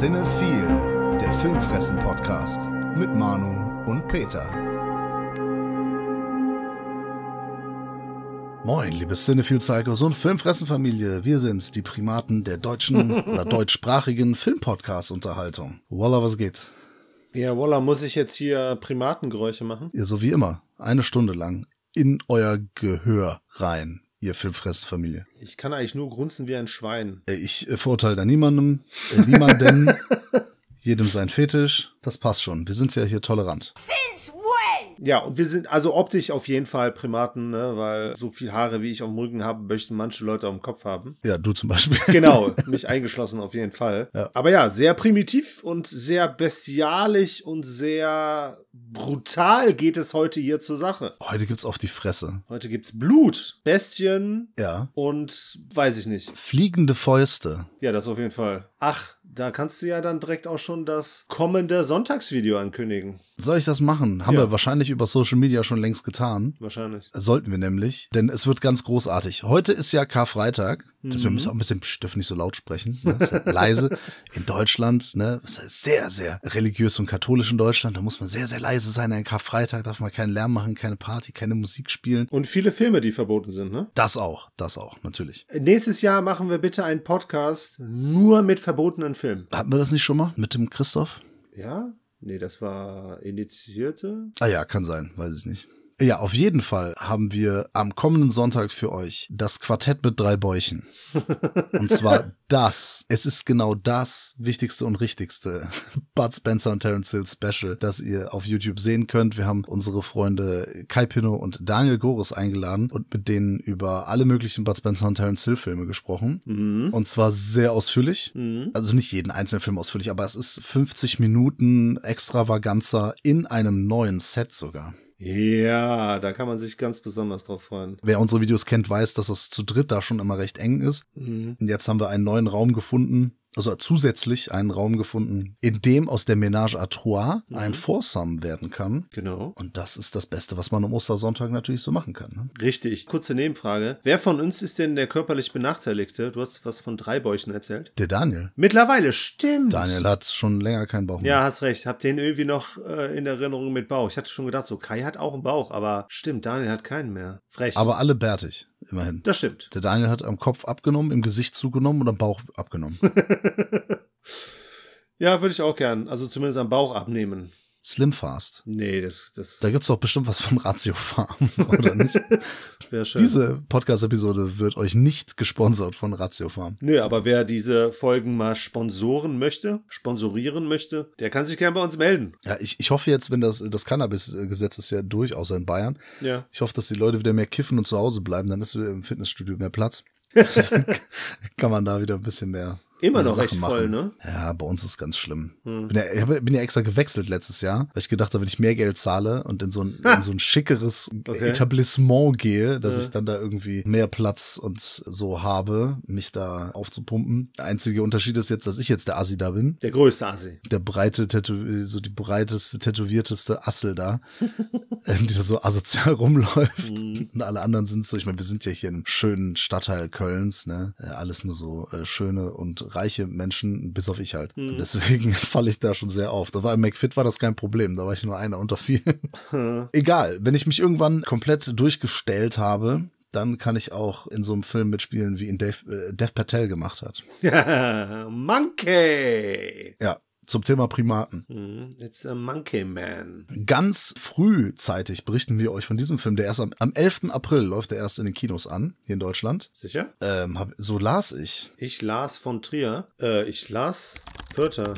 Sinne der Filmfressen-Podcast mit Manu und Peter. Moin, liebe Cinephile-Psychos und Filmfressen-Familie. Wir sind's, die Primaten der deutschen oder deutschsprachigen Filmpodcast-Unterhaltung. Walla, was geht? Ja, Walla, muss ich jetzt hier Primatengeräusche machen? Ja, so wie immer. Eine Stunde lang in euer Gehör rein ihr Filmfressfamilie. Ich kann eigentlich nur grunzen wie ein Schwein. Ich äh, verurteile da niemandem, äh, niemanden, jedem sein Fetisch. Das passt schon. Wir sind ja hier tolerant. Since Fell. Ja, und wir sind also optisch auf jeden Fall Primaten, ne? weil so viel Haare, wie ich auf dem Rücken habe, möchten manche Leute auf dem Kopf haben. Ja, du zum Beispiel. Genau, mich eingeschlossen auf jeden Fall. Ja. Aber ja, sehr primitiv und sehr bestialisch und sehr brutal geht es heute hier zur Sache. Heute gibt es auf die Fresse. Heute gibt es Blut, Bestien ja. und weiß ich nicht. Fliegende Fäuste. Ja, das auf jeden Fall. Ach, da kannst du ja dann direkt auch schon das kommende Sonntagsvideo ankündigen. Soll ich das machen? Haben ja. wir wahrscheinlich über Social Media schon längst getan. Wahrscheinlich. Sollten wir nämlich, denn es wird ganz großartig. Heute ist ja Karfreitag. Das, wir mhm. müssen auch ein bisschen, dürfen nicht so laut sprechen, ne? Halt leise. In Deutschland, ne, ist halt sehr, sehr religiös und katholisch in Deutschland, da muss man sehr, sehr leise sein. Ein Karfreitag darf man keinen Lärm machen, keine Party, keine Musik spielen. Und viele Filme, die verboten sind, ne? Das auch, das auch, natürlich. Nächstes Jahr machen wir bitte einen Podcast nur mit verbotenen Filmen. Hatten wir das nicht schon mal mit dem Christoph? Ja? Nee, das war Initiierte. Ah ja, kann sein, weiß ich nicht. Ja, auf jeden Fall haben wir am kommenden Sonntag für euch das Quartett mit drei Bäuchen. Und zwar das. Es ist genau das wichtigste und richtigste Bud Spencer und Terence Hill Special, das ihr auf YouTube sehen könnt. Wir haben unsere Freunde Kai Pino und Daniel Goris eingeladen und mit denen über alle möglichen Bud Spencer und Terence Hill Filme gesprochen. Mhm. Und zwar sehr ausführlich. Mhm. Also nicht jeden einzelnen Film ausführlich, aber es ist 50 Minuten Extravaganza in einem neuen Set sogar. Ja, da kann man sich ganz besonders drauf freuen. Wer unsere Videos kennt, weiß, dass das zu dritt da schon immer recht eng ist. Mhm. Und jetzt haben wir einen neuen Raum gefunden, also zusätzlich einen Raum gefunden, in dem aus der Ménage à Trois mhm. ein Foursome werden kann. Genau. Und das ist das Beste, was man am Ostersonntag natürlich so machen kann. Ne? Richtig. Kurze Nebenfrage. Wer von uns ist denn der körperlich Benachteiligte? Du hast was von drei Bäuchen erzählt. Der Daniel. Mittlerweile, stimmt. Daniel hat schon länger keinen Bauch mehr. Ja, hast recht. Hab den irgendwie noch äh, in Erinnerung mit Bauch. Ich hatte schon gedacht, so Kai hat auch einen Bauch, aber stimmt, Daniel hat keinen mehr. Frech. Aber alle bärtig. Immerhin. Das stimmt. Der Daniel hat am Kopf abgenommen, im Gesicht zugenommen und am Bauch abgenommen. ja, würde ich auch gern. Also zumindest am Bauch abnehmen. Slim Fast. Nee, das, das. Da gibt's doch bestimmt was von Ratio Farm, oder nicht? Wäre schön. Diese Podcast-Episode wird euch nicht gesponsert von Ratio Farm. Nö, aber wer diese Folgen mal sponsoren möchte, sponsorieren möchte, der kann sich gerne bei uns melden. Ja, ich, ich hoffe jetzt, wenn das, das Cannabis-Gesetz ist ja durch, außer in Bayern. Ja. Ich hoffe, dass die Leute wieder mehr kiffen und zu Hause bleiben, dann ist im Fitnessstudio mehr Platz. kann man da wieder ein bisschen mehr Immer noch Sachen echt voll, machen. ne? Ja, bei uns ist ganz schlimm. Hm. Bin ja, ich hab, bin ja extra gewechselt letztes Jahr, weil ich gedacht habe, wenn ich mehr Geld zahle und in so ein, in so ein schickeres okay. Etablissement gehe, dass ja. Hm. ich dann da irgendwie mehr Platz und so habe, mich da aufzupumpen. Der einzige Unterschied ist jetzt, dass ich jetzt der Asi da bin. Der größte Asi. Der breite, Tätow so die breiteste, tätowierteste Assel da, die äh, da so asozial rumläuft. Hm. Und alle anderen sind so, ich meine, wir sind ja hier im schönen Stadtteil Kölns, ne? Äh, alles nur so äh, schöne und reiche Menschen, bis auf ich halt. Mhm. Deswegen falle ich da schon sehr auf. Da war im McFit war das kein Problem, da war ich nur einer unter vielen. Mhm. Egal, wenn ich mich irgendwann komplett durchgestellt habe, dann kann ich auch in so einem Film mitspielen, wie ihn Dave, äh, Dev Patel gemacht hat. Monkey! Ja, zum Thema Primaten. Mhm. It's a Monkey Man. Ganz frühzeitig berichten wir euch von diesem Film, der erst am, am 11. April läuft, der erst in den Kinos an, hier in Deutschland. Sicher? Ähm, hab, so las ich. Ich las von Trier. Äh, ich las Vierter.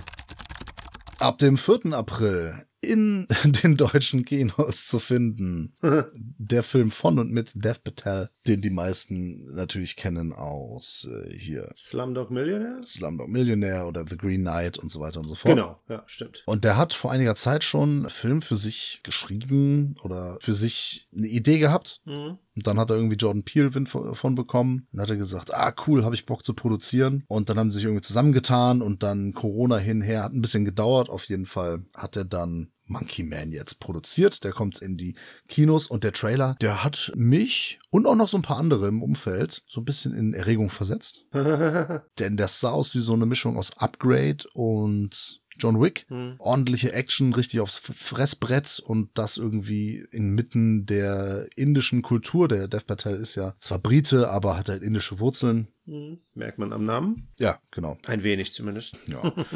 Ab dem 4. April in den deutschen Kinos zu finden. Der Film von und mit Dev Patel, den die meisten natürlich kennen aus äh, hier. Slumdog Millionaire? Slumdog Millionaire oder The Green Knight und so weiter und so fort. Genau, ja, stimmt. Und der hat vor einiger Zeit schon einen Film für sich geschrieben oder für sich eine Idee gehabt. Mhm. Und dann hat er irgendwie Jordan Peele Wind von bekommen. Dann hat er gesagt, ah cool, habe ich Bock zu produzieren. Und dann haben sie sich irgendwie zusammengetan und dann Corona hinher, hat ein bisschen gedauert auf jeden Fall. Hat er dann Monkey Man jetzt produziert. Der kommt in die Kinos und der Trailer, der hat mich und auch noch so ein paar andere im Umfeld so ein bisschen in Erregung versetzt. Denn das sah aus wie so eine Mischung aus Upgrade und John Wick. Hm. Ordentliche Action, richtig aufs Fressbrett und das irgendwie inmitten der indischen Kultur. Der Dev Patel ist ja zwar Brite, aber hat halt indische Wurzeln. Hm. Merkt man am Namen? Ja, genau. Ein wenig zumindest. Ja.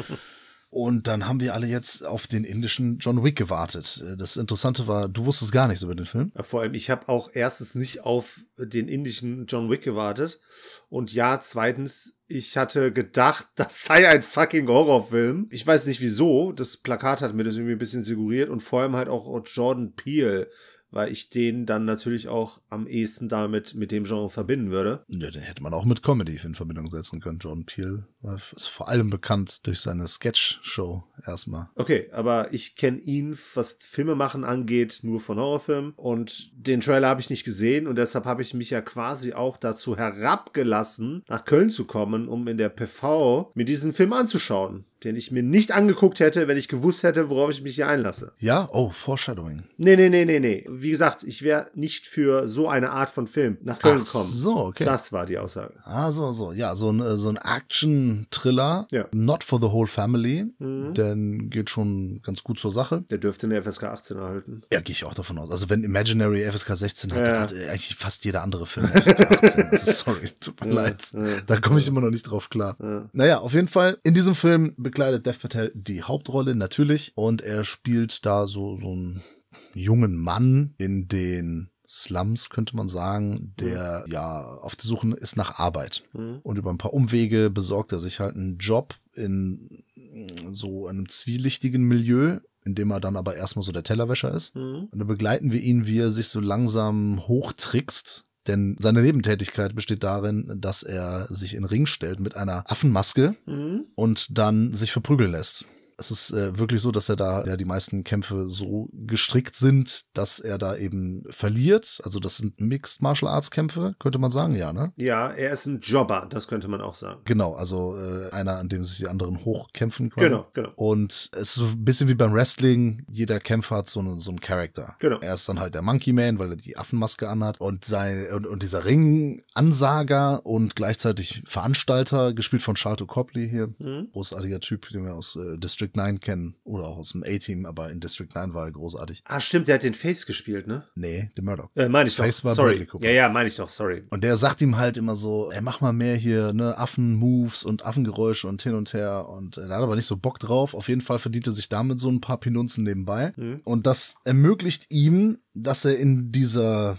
Und dann haben wir alle jetzt auf den indischen John Wick gewartet. Äh, das Interessante war, du wusstest gar nichts über den Film. vor allem, ich habe auch erstens nicht auf den indischen John Wick gewartet. Und ja, zweitens, ich hatte gedacht, das sei ein fucking Horrorfilm. Ich weiß nicht wieso. Das Plakat hat mir das irgendwie ein bisschen suggeriert. Und vor allem halt auch Jordan Peele weil ich den dann natürlich auch am ehesten damit mit dem Genre verbinden würde. Ja, den hätte man auch mit Comedy in Verbindung setzen können. John Peel ist vor allem bekannt durch seine Sketch-Show erstmal. Okay, aber ich kenne ihn, was Filmemachen angeht, nur von Horrorfilmen und den Trailer habe ich nicht gesehen und deshalb habe ich mich ja quasi auch dazu herabgelassen, nach Köln zu kommen, um in der PV mir diesen Film anzuschauen den ich mir nicht angeguckt hätte, wenn ich gewusst hätte, worauf ich mich hier einlasse. Ja? Oh, Foreshadowing. Nee, nee, nee, nee, nee. Wie gesagt, ich wäre nicht für so eine Art von Film nach Köln Ach, gekommen. so, okay. Das war die Aussage. Ah, so, so. Ja, so ein, äh, so ein Action-Thriller. Ja. Not for the whole family. Mhm. Denn geht schon ganz gut zur Sache. Der dürfte eine FSK 18 erhalten. Ja, gehe ich auch davon aus. Also wenn Imaginary FSK 16 hat, ja. dann hat äh, eigentlich fast jeder andere Film FSK 18. also sorry, tut mir ja, leid. Da komme ich immer noch nicht drauf klar. Naja, auf jeden Fall, in diesem Film bekleidet Dev Patel die Hauptrolle natürlich und er spielt da so, so einen jungen Mann in den Slums, könnte man sagen, der mhm. ja auf der Suche ist nach Arbeit. Mhm. Und über ein paar Umwege besorgt er sich halt einen Job in so einem zwielichtigen Milieu, in dem er dann aber erstmal so der Tellerwäscher ist. Mhm. Und dann begleiten wir ihn, wie er sich so langsam hochtrickst denn seine Nebentätigkeit besteht darin, dass er sich in Ring stellt mit einer Affenmaske mhm. und dann sich verprügeln lässt. Es ist äh, wirklich so, dass er da ja die meisten Kämpfe so gestrickt sind, dass er da eben verliert. Also das sind Mixed Martial Arts Kämpfe, könnte man sagen, ja, ne? Ja, er ist ein Jobber, das könnte man auch sagen. Genau, also äh, einer, an dem sich die anderen hochkämpfen können. Genau, genau. Und es ist so ein bisschen wie beim Wrestling, jeder Kämpfer hat so, einen, so einen Charakter. Genau. Er ist dann halt der Monkey Man, weil er die Affenmaske anhat und sein und, und dieser Ring-Ansager und gleichzeitig Veranstalter, gespielt von Charlotte Copley hier, mhm. großartiger Typ, den wir aus äh, District District 9 kennen oder auch aus dem A-Team, aber in District 9 war er großartig. Ah, stimmt, der hat den Face gespielt, ne? Nee, den Murdoch. Äh, meine ich Face doch. war sorry. Bradley Cooper. Ja, ja, meine ich doch, sorry. Und der sagt ihm halt immer so, ey, mach mal mehr hier, ne, Affen-Moves und Affengeräusche und hin und her und er hat aber nicht so Bock drauf. Auf jeden Fall verdient er sich damit so ein paar Pinunzen nebenbei mhm. und das ermöglicht ihm, dass er in dieser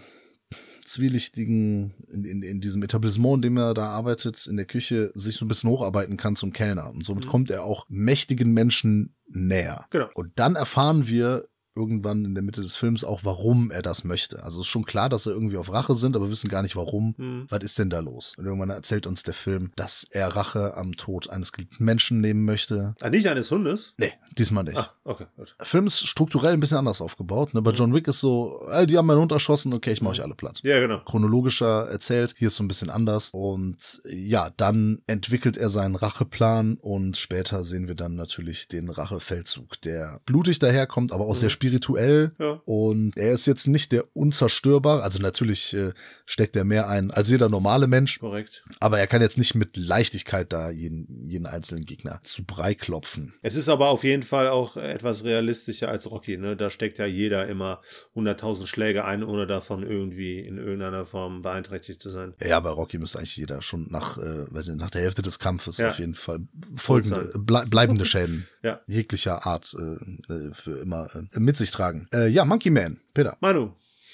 zwielichtigen, in, in, in, diesem Etablissement, in dem er da arbeitet, in der Küche, sich so ein bisschen hocharbeiten kann zum Kellner. Und somit mhm. kommt er auch mächtigen Menschen näher. Genau. Und dann erfahren wir, irgendwann in der Mitte des Films auch, warum er das möchte. Also ist schon klar, dass er irgendwie auf Rache sind, aber wissen gar nicht warum. Mhm. Was ist denn da los? Und irgendwann erzählt uns der Film, dass er Rache am Tod eines geliebten Menschen nehmen möchte. Ah, nicht eines Hundes? Nee, diesmal nicht. Ah, okay. Der Film ist strukturell ein bisschen anders aufgebaut. Ne? Bei mhm. John Wick ist so, ey, die haben meinen Hund erschossen, okay, ich mache mhm. euch alle platt. Ja, genau. Chronologischer erzählt, hier ist so ein bisschen anders. Und ja, dann entwickelt er seinen Racheplan und später sehen wir dann natürlich den Rachefeldzug, der blutig daherkommt, aber auch mhm. sehr spielerisch spirituell ja. und er ist jetzt nicht der unzerstörbare. Also natürlich äh, steckt er mehr ein als jeder normale Mensch. Korrekt. Aber er kann jetzt nicht mit Leichtigkeit da jeden, jeden einzelnen Gegner zu Brei klopfen. Es ist aber auf jeden Fall auch etwas realistischer als Rocky. Ne? Da steckt ja jeder immer 100.000 Schläge ein, ohne davon irgendwie in irgendeiner Form beeinträchtigt zu sein. Ja, bei Rocky müsste eigentlich jeder schon nach, äh, weiß nicht, nach der Hälfte des Kampfes ja. auf jeden Fall folgende, ble bleibende Schäden ja. jeglicher Art äh, äh, für immer äh, mit sich tragen. Äh, ja, Monkey Man, Peter. Manu.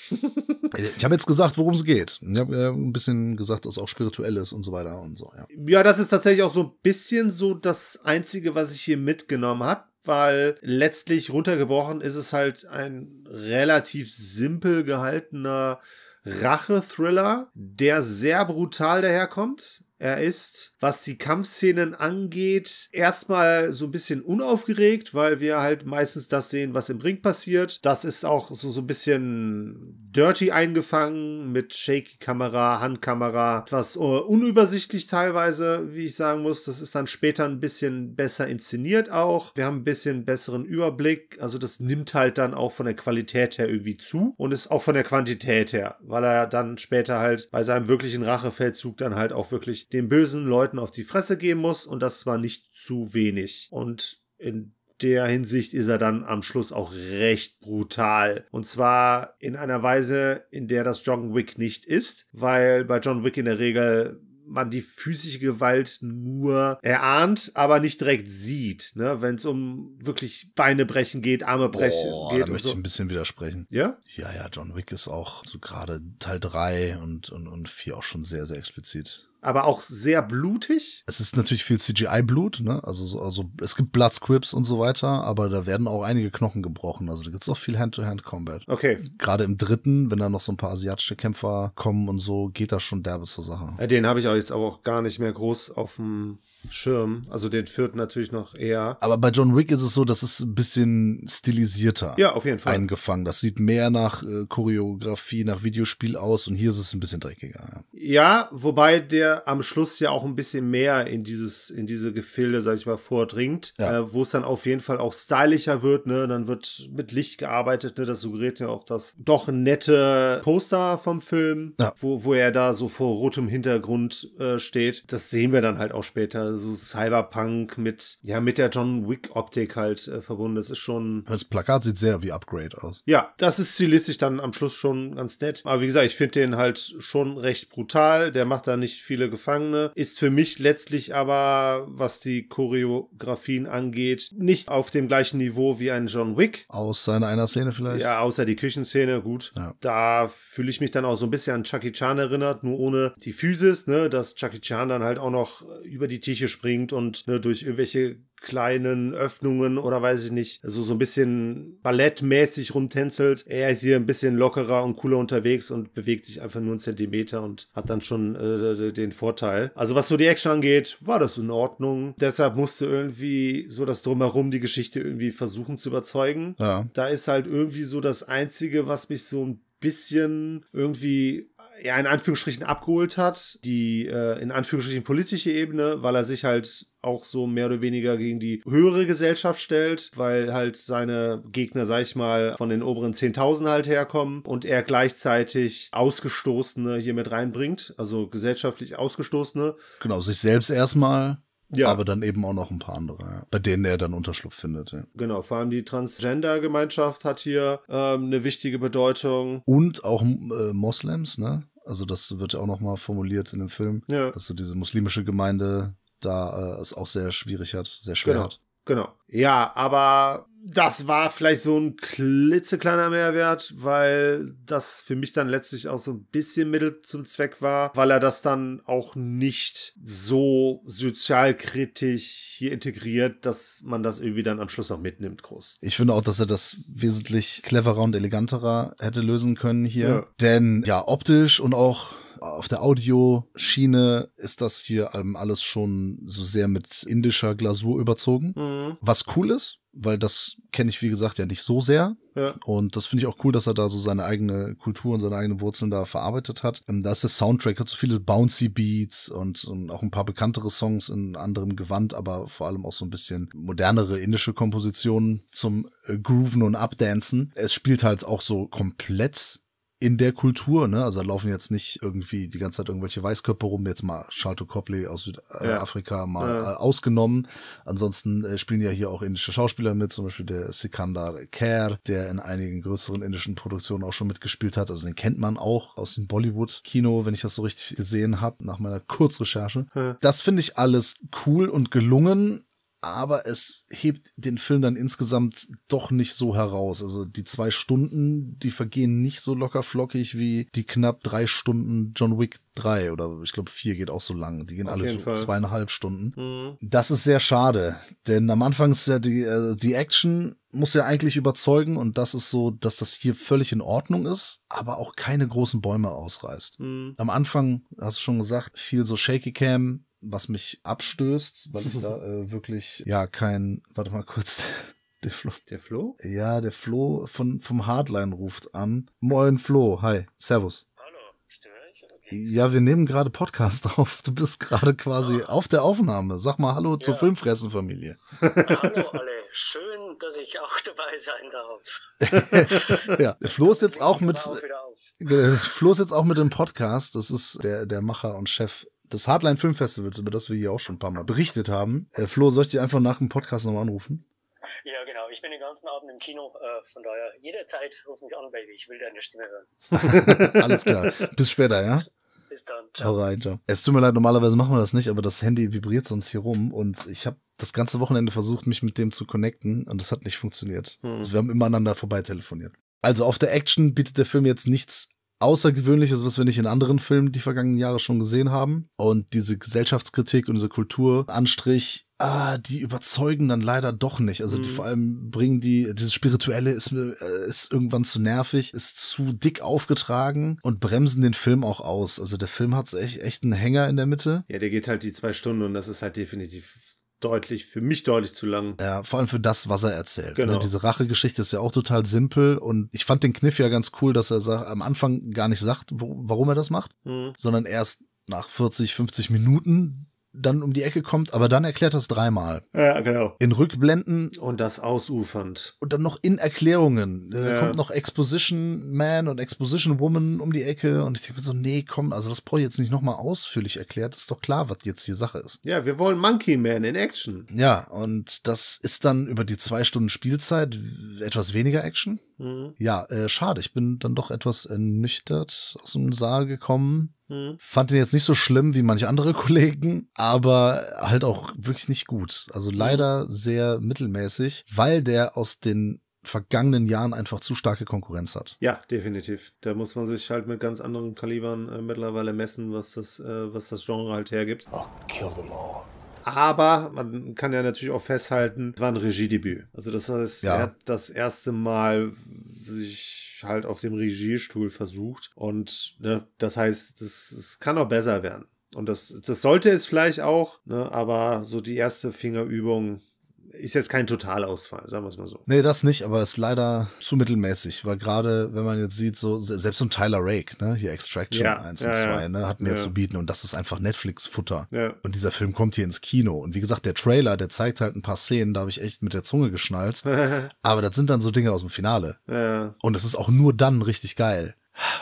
ich habe jetzt gesagt, worum es geht. Ich habe äh, ein bisschen gesagt, dass auch spirituell ist und so weiter und so. Ja. ja, das ist tatsächlich auch so ein bisschen so das Einzige, was ich hier mitgenommen habe weil letztlich runtergebrochen ist es halt ein relativ simpel gehaltener Rache-Thriller, der sehr brutal daherkommt, er ist, was die Kampfszenen angeht, erstmal so ein bisschen unaufgeregt, weil wir halt meistens das sehen, was im Ring passiert. Das ist auch so, so ein bisschen dirty eingefangen mit shaky Kamera, Handkamera, etwas äh, unübersichtlich teilweise, wie ich sagen muss. Das ist dann später ein bisschen besser inszeniert auch. Wir haben ein bisschen besseren Überblick. Also das nimmt halt dann auch von der Qualität her irgendwie zu und ist auch von der Quantität her, weil er dann später halt bei seinem wirklichen Rachefeldzug dann halt auch wirklich den bösen Leuten auf die Fresse geben muss und das zwar nicht zu wenig. Und in der Hinsicht ist er dann am Schluss auch recht brutal. Und zwar in einer Weise, in der das John Wick nicht ist, weil bei John Wick in der Regel man die physische Gewalt nur erahnt, aber nicht direkt sieht. Ne? Wenn es um wirklich Beine brechen geht, Arme brechen oh, geht. Da möchte so. ich ein bisschen widersprechen. Ja? Ja, ja, John Wick ist auch so gerade Teil 3 und, und, und 4 auch schon sehr, sehr explizit aber auch sehr blutig. Es ist natürlich viel CGI-Blut, ne? Also, also es gibt Blood Squibs und so weiter, aber da werden auch einige Knochen gebrochen. Also da gibt's auch viel Hand-to-Hand-Combat. Okay. Gerade im dritten, wenn da noch so ein paar asiatische Kämpfer kommen und so, geht das schon derbe zur Sache. Den habe ich auch jetzt aber auch gar nicht mehr groß auf dem Schirm. Also den führt natürlich noch eher. Aber bei John Wick ist es so, dass es ein bisschen stilisierter ja, auf jeden Fall. eingefangen. Das sieht mehr nach äh, Choreografie, nach Videospiel aus und hier ist es ein bisschen dreckiger. Ja, wobei der am Schluss ja auch ein bisschen mehr in dieses, in diese Gefilde, sag ich mal, vordringt, ja. äh, wo es dann auf jeden Fall auch stylischer wird, ne? Dann wird mit Licht gearbeitet, ne? Das suggeriert ja auch das doch nette Poster vom Film, ja. wo, wo er da so vor rotem Hintergrund äh, steht. Das sehen wir dann halt auch später so Cyberpunk mit, ja, mit der John Wick-Optik halt äh, verbunden. Das ist schon. Das Plakat sieht sehr wie Upgrade aus. Ja, das ist stilistisch dann am Schluss schon ganz nett. Aber wie gesagt, ich finde den halt schon recht brutal. Der macht da nicht viele Gefangene. Ist für mich letztlich aber, was die Choreografien angeht, nicht auf dem gleichen Niveau wie ein John Wick. Außer in einer Szene vielleicht. Ja, außer die Küchenszene, gut. Ja. Da fühle ich mich dann auch so ein bisschen an Chucky Chan erinnert, nur ohne die Physis, ne, dass Chucky Chan dann halt auch noch über die Tische Küche springt und ne, durch irgendwelche kleinen Öffnungen oder weiß ich nicht, so, also so ein bisschen ballettmäßig rumtänzelt. Er ist hier ein bisschen lockerer und cooler unterwegs und bewegt sich einfach nur einen Zentimeter und hat dann schon äh, den Vorteil. Also was so die Action angeht, war das in Ordnung. Deshalb musste irgendwie so das Drumherum die Geschichte irgendwie versuchen zu überzeugen. Ja. Da ist halt irgendwie so das Einzige, was mich so ein bisschen irgendwie ja, in Anführungsstrichen abgeholt hat, die äh, in Anführungsstrichen politische Ebene, weil er sich halt auch so mehr oder weniger gegen die höhere Gesellschaft stellt, weil halt seine Gegner, sag ich mal, von den oberen 10.000 halt herkommen und er gleichzeitig Ausgestoßene hier mit reinbringt, also gesellschaftlich Ausgestoßene. Genau, sich selbst erstmal ja. Aber dann eben auch noch ein paar andere, ja, bei denen er dann Unterschlupf findet. Ja. Genau, vor allem die Transgender-Gemeinschaft hat hier ähm, eine wichtige Bedeutung. Und auch äh, Moslems, ne? Also das wird ja auch nochmal formuliert in dem Film, ja. dass so diese muslimische Gemeinde da äh, es auch sehr schwierig hat, sehr schwer genau. hat. Genau. Ja, aber das war vielleicht so ein klitzekleiner Mehrwert, weil das für mich dann letztlich auch so ein bisschen Mittel zum Zweck war, weil er das dann auch nicht so sozialkritisch hier integriert, dass man das irgendwie dann am Schluss noch mitnimmt, groß. Ich finde auch, dass er das wesentlich cleverer und eleganterer hätte lösen können hier. Ja. Denn ja, optisch und auch auf der Audioschiene ist das hier ähm, alles schon so sehr mit indischer Glasur überzogen. Mhm. Was cool ist, weil das kenne ich, wie gesagt, ja nicht so sehr. Ja. Und das finde ich auch cool, dass er da so seine eigene Kultur und seine eigenen Wurzeln da verarbeitet hat. Ähm, da ist der Soundtrack, hat so viele bouncy Beats und, und, auch ein paar bekanntere Songs in anderem Gewand, aber vor allem auch so ein bisschen modernere indische Kompositionen zum äh, Grooven und Updancen. Es spielt halt auch so komplett in der Kultur, ne? Also da laufen jetzt nicht irgendwie die ganze Zeit irgendwelche Weißkörper rum, jetzt mal Charlton Copley aus Südafrika ja. mal ja. Äh, ausgenommen. Ansonsten äh, spielen ja hier auch indische Schauspieler mit, zum Beispiel der Sikandar Kher, der in einigen größeren indischen Produktionen auch schon mitgespielt hat. Also den kennt man auch aus dem Bollywood-Kino, wenn ich das so richtig gesehen habe, nach meiner Kurzrecherche. Ja. Das finde ich alles cool und gelungen, aber es hebt den Film dann insgesamt doch nicht so heraus. Also die zwei Stunden, die vergehen nicht so locker flockig wie die knapp drei Stunden John Wick 3 oder ich glaube vier geht auch so lang. Die gehen Auf alle so Fall. zweieinhalb Stunden. Mhm. Das ist sehr schade, denn am Anfang ist ja die, äh, die Action muss ja eigentlich überzeugen und das ist so, dass das hier völlig in Ordnung ist, aber auch keine großen Bäume ausreißt. Mhm. Am Anfang, hast du schon gesagt, viel so Shaky Cam, was mich abstößt, weil ich da äh, wirklich, ja, kein, warte mal kurz, der Flo. Der Flo? Ja, der Flo von, vom Hardline ruft an. Moin Flo, hi, servus. Hallo, stimme ich Ja, wir nehmen gerade Podcast auf. Du bist gerade quasi ah. auf der Aufnahme. Sag mal Hallo ja. zur Filmfressenfamilie. Hallo alle, schön, dass ich auch dabei sein darf. ja, der Flo ist jetzt auch mit, Flo ist jetzt auch mit dem Podcast. Das ist der, der Macher und Chef das Hardline Film Festivals, über das wir hier auch schon ein paar Mal berichtet haben. Äh, Flo, soll ich dich einfach nach dem Podcast nochmal anrufen? Ja, genau. Ich bin den ganzen Abend im Kino. Äh, von daher, jederzeit ruf mich an, Baby. Ich will deine Stimme hören. Alles klar. Bis später, ja? Bis dann. Ciao. Hau rein, ciao. Es tut mir leid, normalerweise machen wir das nicht, aber das Handy vibriert sonst hier rum und ich habe das ganze Wochenende versucht, mich mit dem zu connecten und das hat nicht funktioniert. Hm. Also wir haben immer aneinander vorbei telefoniert. Also auf der Action bietet der Film jetzt nichts Außergewöhnliches, was wir nicht in anderen Filmen die vergangenen Jahre schon gesehen haben. Und diese Gesellschaftskritik und diese Kulturanstrich, ah, die überzeugen dann leider doch nicht. Also die, mhm. vor allem bringen die, dieses Spirituelle ist, äh, ist irgendwann zu nervig, ist zu dick aufgetragen und bremsen den Film auch aus. Also der Film hat echt, echt einen Hänger in der Mitte. Ja, der geht halt die zwei Stunden und das ist halt definitiv deutlich, für mich deutlich zu lang. Ja, vor allem für das, was er erzählt. Ne? Genau. Ne? Diese Rachegeschichte ist ja auch total simpel und ich fand den Kniff ja ganz cool, dass er am Anfang gar nicht sagt, wo, warum er das macht, mhm. sondern erst nach 40, 50 Minuten dann um die Ecke kommt, aber dann erklärt das dreimal. Ja, genau. In Rückblenden. Und das ausufernd. Und dann noch in Erklärungen. Da ja. kommt noch Exposition Man und Exposition Woman um die Ecke und ich denke so, nee, komm, also das brauche ich jetzt nicht nochmal ausführlich erklärt, ist doch klar, was jetzt die Sache ist. Ja, wir wollen Monkey Man in Action. Ja, und das ist dann über die zwei Stunden Spielzeit etwas weniger Action. Mhm. Ja, äh, schade, ich bin dann doch etwas ernüchtert aus dem Saal gekommen. Mhm. Fand den jetzt nicht so schlimm wie manche andere Kollegen, aber halt auch wirklich nicht gut. Also mhm. leider sehr mittelmäßig, weil der aus den vergangenen Jahren einfach zu starke Konkurrenz hat. Ja, definitiv. Da muss man sich halt mit ganz anderen Kalibern äh, mittlerweile messen, was das, äh, was das Genre halt hergibt. I'll kill them all. Aber man kann ja natürlich auch festhalten, es war ein Regiedebüt. Also das heißt, ja. er hat das erste Mal sich halt auf dem Regiestuhl versucht. Und ne, das heißt, es kann auch besser werden. Und das, das sollte es vielleicht auch, ne, aber so die erste Fingerübung ist jetzt kein Totalausfall, sagen wir es mal so. Nee, das nicht, aber ist leider zu mittelmäßig, weil gerade, wenn man jetzt sieht, so selbst so ein Tyler Rake, ne, hier Extraction ja, 1 ja, und 2, ja. ne, hatten wir ja. zu bieten und das ist einfach Netflix-Futter. Ja. Und dieser Film kommt hier ins Kino und wie gesagt, der Trailer, der zeigt halt ein paar Szenen, da habe ich echt mit der Zunge geschnalzt. aber das sind dann so Dinge aus dem Finale. Ja. Und das ist auch nur dann richtig geil.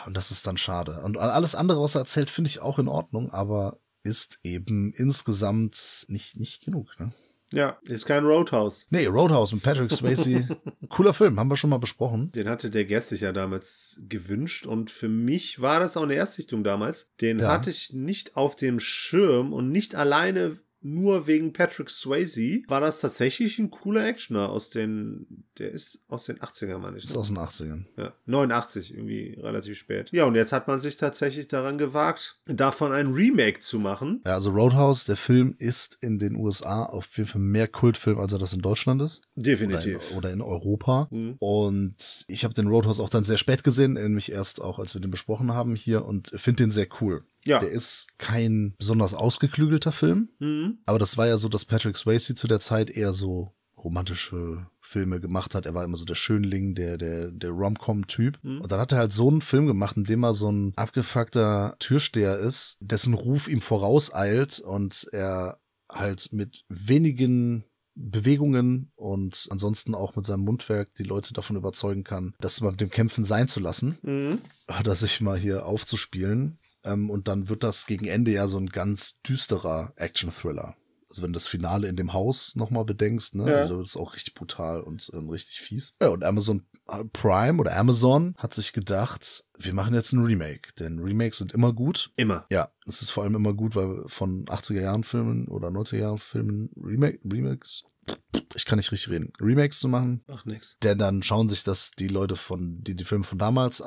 Und das ist dann schade. Und alles andere, was er erzählt, finde ich auch in Ordnung, aber ist eben insgesamt nicht, nicht genug. Ne? Ja, ist kein Roadhouse. Nee, Roadhouse mit Patrick Swayze. Cooler Film, haben wir schon mal besprochen. Den hatte der Guest sich ja damals gewünscht und für mich war das auch eine Erstsichtung damals. Den ja. hatte ich nicht auf dem Schirm und nicht alleine nur wegen Patrick Swayze war das tatsächlich ein cooler Actioner aus den, der ist aus den 80ern, meine ich. Ist ne? aus den 80ern. Ja, 89, irgendwie relativ spät. Ja, und jetzt hat man sich tatsächlich daran gewagt, davon ein Remake zu machen. Ja, also Roadhouse, der Film ist in den USA auf jeden Fall mehr Kultfilm, als er das in Deutschland ist. Definitiv. Oder in, oder in Europa. Mhm. Und ich habe den Roadhouse auch dann sehr spät gesehen, nämlich erst auch, als wir den besprochen haben hier und finde den sehr cool. Ja. Der ist kein besonders ausgeklügelter Film, mhm. aber das war ja so, dass Patrick Swayze zu der Zeit eher so romantische Filme gemacht hat. Er war immer so der Schönling, der, der, der Rom-Com-Typ. Mhm. Und dann hat er halt so einen Film gemacht, in dem er so ein abgefuckter Türsteher ist, dessen Ruf ihm vorauseilt und er halt mit wenigen Bewegungen und ansonsten auch mit seinem Mundwerk die Leute davon überzeugen kann, das mal mit dem Kämpfen sein zu lassen, mhm. das sich mal hier aufzuspielen. Ähm, und dann wird das gegen Ende ja so ein ganz düsterer Action-Thriller. Also wenn du das Finale in dem Haus nochmal bedenkst, ne? Ja. Also das ist auch richtig brutal und ähm, richtig fies. Ja, und Amazon äh, Prime oder Amazon hat sich gedacht, wir machen jetzt ein Remake, denn Remakes sind immer gut. Immer. Ja, es ist vor allem immer gut, weil von 80er Jahren Filmen oder 90er Jahren Filmen Remake, Remakes, ich kann nicht richtig reden, Remakes zu machen. Ach nix. Denn dann schauen sich das die Leute von, die die Filme von damals äh,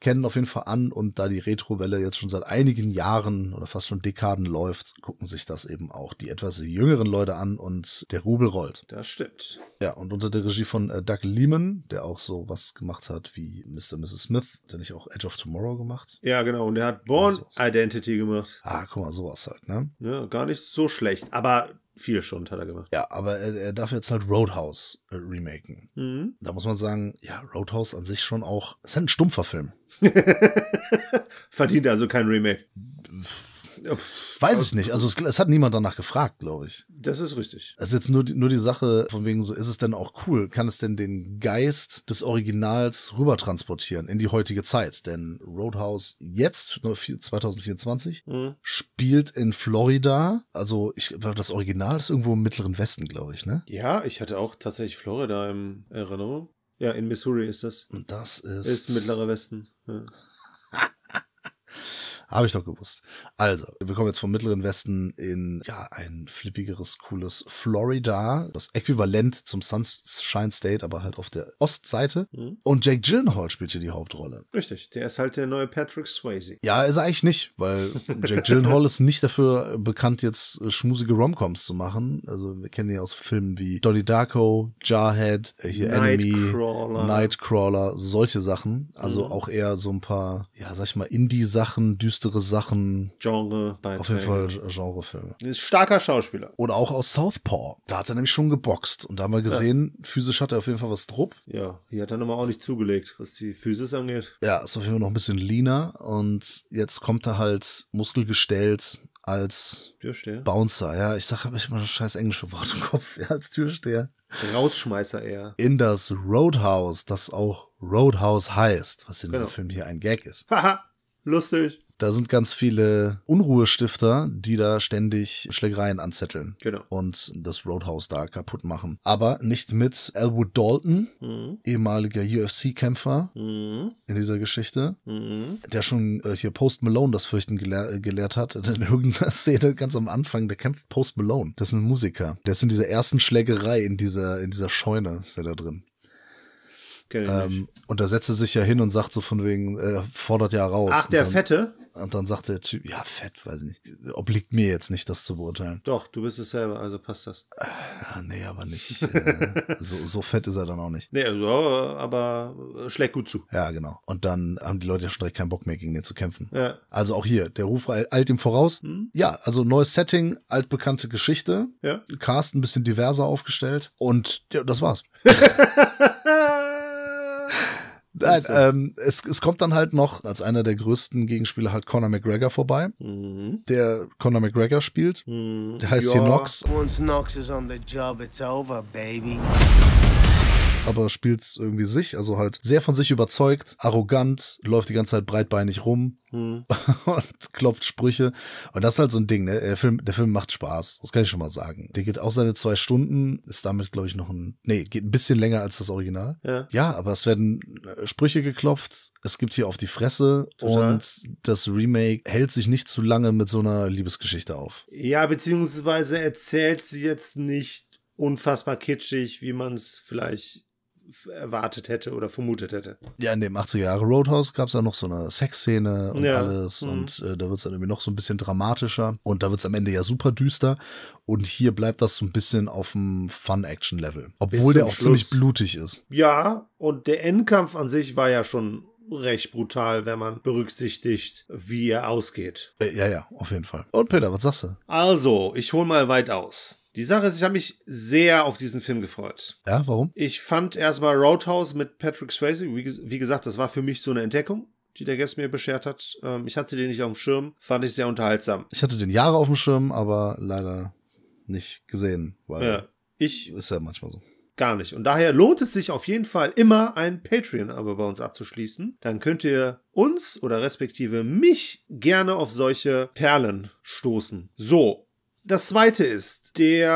kennen, auf jeden Fall an und da die Retrowelle jetzt schon seit einigen Jahren oder fast schon Dekaden läuft, gucken sich das eben auch die etwas jüngeren Leute an und der Rubel rollt. Das stimmt. Ja, und unter der Regie von äh, Doug Lehman, der auch so was gemacht hat wie Mr. Mrs. Smith, den ich auch auch Edge of Tomorrow gemacht? Ja, genau. Und er hat Born ja, also Identity gemacht. Ah, guck mal, sowas halt, ne? Ja, gar nicht so schlecht. Aber viel schon hat er gemacht. Ja, aber er, er darf jetzt halt Roadhouse äh, remaken. Mhm. Da muss man sagen, ja, Roadhouse an sich schon auch, ist halt ein stumpfer Film. Verdient also kein Remake. Weiß ich nicht. Also es, es hat niemand danach gefragt, glaube ich. Das ist richtig. Es ist jetzt nur die, nur die Sache von wegen so, ist es denn auch cool? Kann es denn den Geist des Originals rüber transportieren in die heutige Zeit? Denn Roadhouse jetzt, 2024, ne, mhm. spielt in Florida. Also ich das Original ist irgendwo im Mittleren Westen, glaube ich, ne? Ja, ich hatte auch tatsächlich Florida im Erinnerung. Ja, in Missouri ist das. Und das ist. Ist Mittlerer Westen. Ja. Habe ich doch gewusst. Also, wir kommen jetzt vom Mittleren Westen in ja ein flippigeres, cooles Florida. Das Äquivalent zum Sunshine State, aber halt auf der Ostseite. Mhm. Und Jake Gyllenhaal spielt hier die Hauptrolle. Richtig, der ist halt der neue Patrick Swayze. Ja, ist er eigentlich nicht, weil Jake Gyllenhaal ist nicht dafür bekannt, jetzt schmusige Romcoms zu machen. Also wir kennen ihn aus Filmen wie Dolly Darko, Jarhead, äh, hier Nightcrawler. Enemy, Nightcrawler, solche Sachen. Also mhm. auch eher so ein paar, ja, sag ich mal, Indie-Sachen, düstere Sachen. Genre bei Auf jeden Fall Genrefilme. Ist starker Schauspieler. Oder auch aus Southpaw. Da hat er nämlich schon geboxt. Und da haben wir gesehen, ja. physisch hat er auf jeden Fall was drupp. Ja, hier hat er nochmal auch nicht zugelegt, was die Physis angeht. Ja, ist auf jeden Fall noch ein bisschen leaner. Und jetzt kommt er halt muskelgestellt als Türsteher. Bouncer, ja. Ich sage, habe ich immer das scheiß englische Wort im Kopf, ja, als Türsteher. Rausschmeißer eher. In das Roadhouse, das auch Roadhouse heißt, was in genau. diesem Film hier ein Gag ist. Haha, lustig. Da sind ganz viele Unruhestifter, die da ständig Schlägereien anzetteln genau. und das Roadhouse da kaputt machen. Aber nicht mit Elwood Dalton, mhm. ehemaliger UFC-Kämpfer mhm. in dieser Geschichte, mhm. der schon äh, hier Post Malone das Fürchten gelehr äh, gelehrt hat. In irgendeiner Szene ganz am Anfang, der kämpft Post Malone. Das ist ein Musiker. Der ist in dieser ersten Schlägerei in dieser, in dieser Scheune, ist der da drin. Ähm, und da setzt er sich ja hin und sagt so von wegen, äh, fordert ja raus. Ach, der dann, Fette? Und dann sagt der Typ, ja, fett, weiß nicht, obliegt mir jetzt nicht, das zu beurteilen. Doch, du bist es selber, also passt das. Äh, nee, aber nicht. Äh, so, so fett ist er dann auch nicht. Nee, also, aber schlägt gut zu. Ja, genau. Und dann haben die Leute ja schon direkt keinen Bock mehr, gegen den zu kämpfen. Ja. Also auch hier, der Ruf eilt ihm voraus. Hm? Ja, also neues Setting, altbekannte Geschichte. Ja. Cast ein bisschen diverser aufgestellt. Und ja, das war's. Nein, ähm, es, es kommt dann halt noch als einer der größten Gegenspieler halt Conor McGregor vorbei, mhm. der Conor McGregor spielt. Mhm. Der heißt ja. hier Knox. Once Knox is on the job, it's over, baby aber spielt irgendwie sich, also halt sehr von sich überzeugt, arrogant, läuft die ganze Zeit breitbeinig rum hm. und klopft Sprüche. Und das ist halt so ein Ding, ne? Der Film, der Film macht Spaß, das kann ich schon mal sagen. Der geht auch seine zwei Stunden, ist damit, glaube ich, noch ein. Nee, geht ein bisschen länger als das Original. Ja, ja aber es werden äh, Sprüche geklopft, es gibt hier auf die Fresse Total. und das Remake hält sich nicht zu lange mit so einer Liebesgeschichte auf. Ja, beziehungsweise erzählt sie jetzt nicht unfassbar kitschig, wie man es vielleicht erwartet hätte oder vermutet hätte. Ja, in dem 80er Jahre Roadhouse gab es ja noch so eine Sexszene und ja. alles. Mhm. Und äh, da wird es dann irgendwie noch so ein bisschen dramatischer. Und da wird es am Ende ja super düster. Und hier bleibt das so ein bisschen auf dem Fun-Action-Level. Obwohl der auch Schluss. ziemlich blutig ist. Ja, und der Endkampf an sich war ja schon recht brutal, wenn man berücksichtigt, wie er ausgeht. Äh, ja, ja, auf jeden Fall. Und Peter, was sagst du? Also, ich hole mal weit aus. Die Sache ist, ich habe mich sehr auf diesen Film gefreut. Ja, warum? Ich fand erstmal Roadhouse mit Patrick Swayze, wie, wie gesagt, das war für mich so eine Entdeckung die der Guest mir beschert hat. Ähm, ich hatte den nicht auf dem Schirm, fand ich sehr unterhaltsam. Ich hatte den Jahre auf dem Schirm, aber leider nicht gesehen, weil ja, ich ist ja manchmal so. Gar nicht. Und daher lohnt es sich auf jeden Fall immer, ein Patreon-Abo bei uns abzuschließen. Dann könnt ihr uns oder respektive mich gerne auf solche Perlen stoßen. So, das zweite ist, der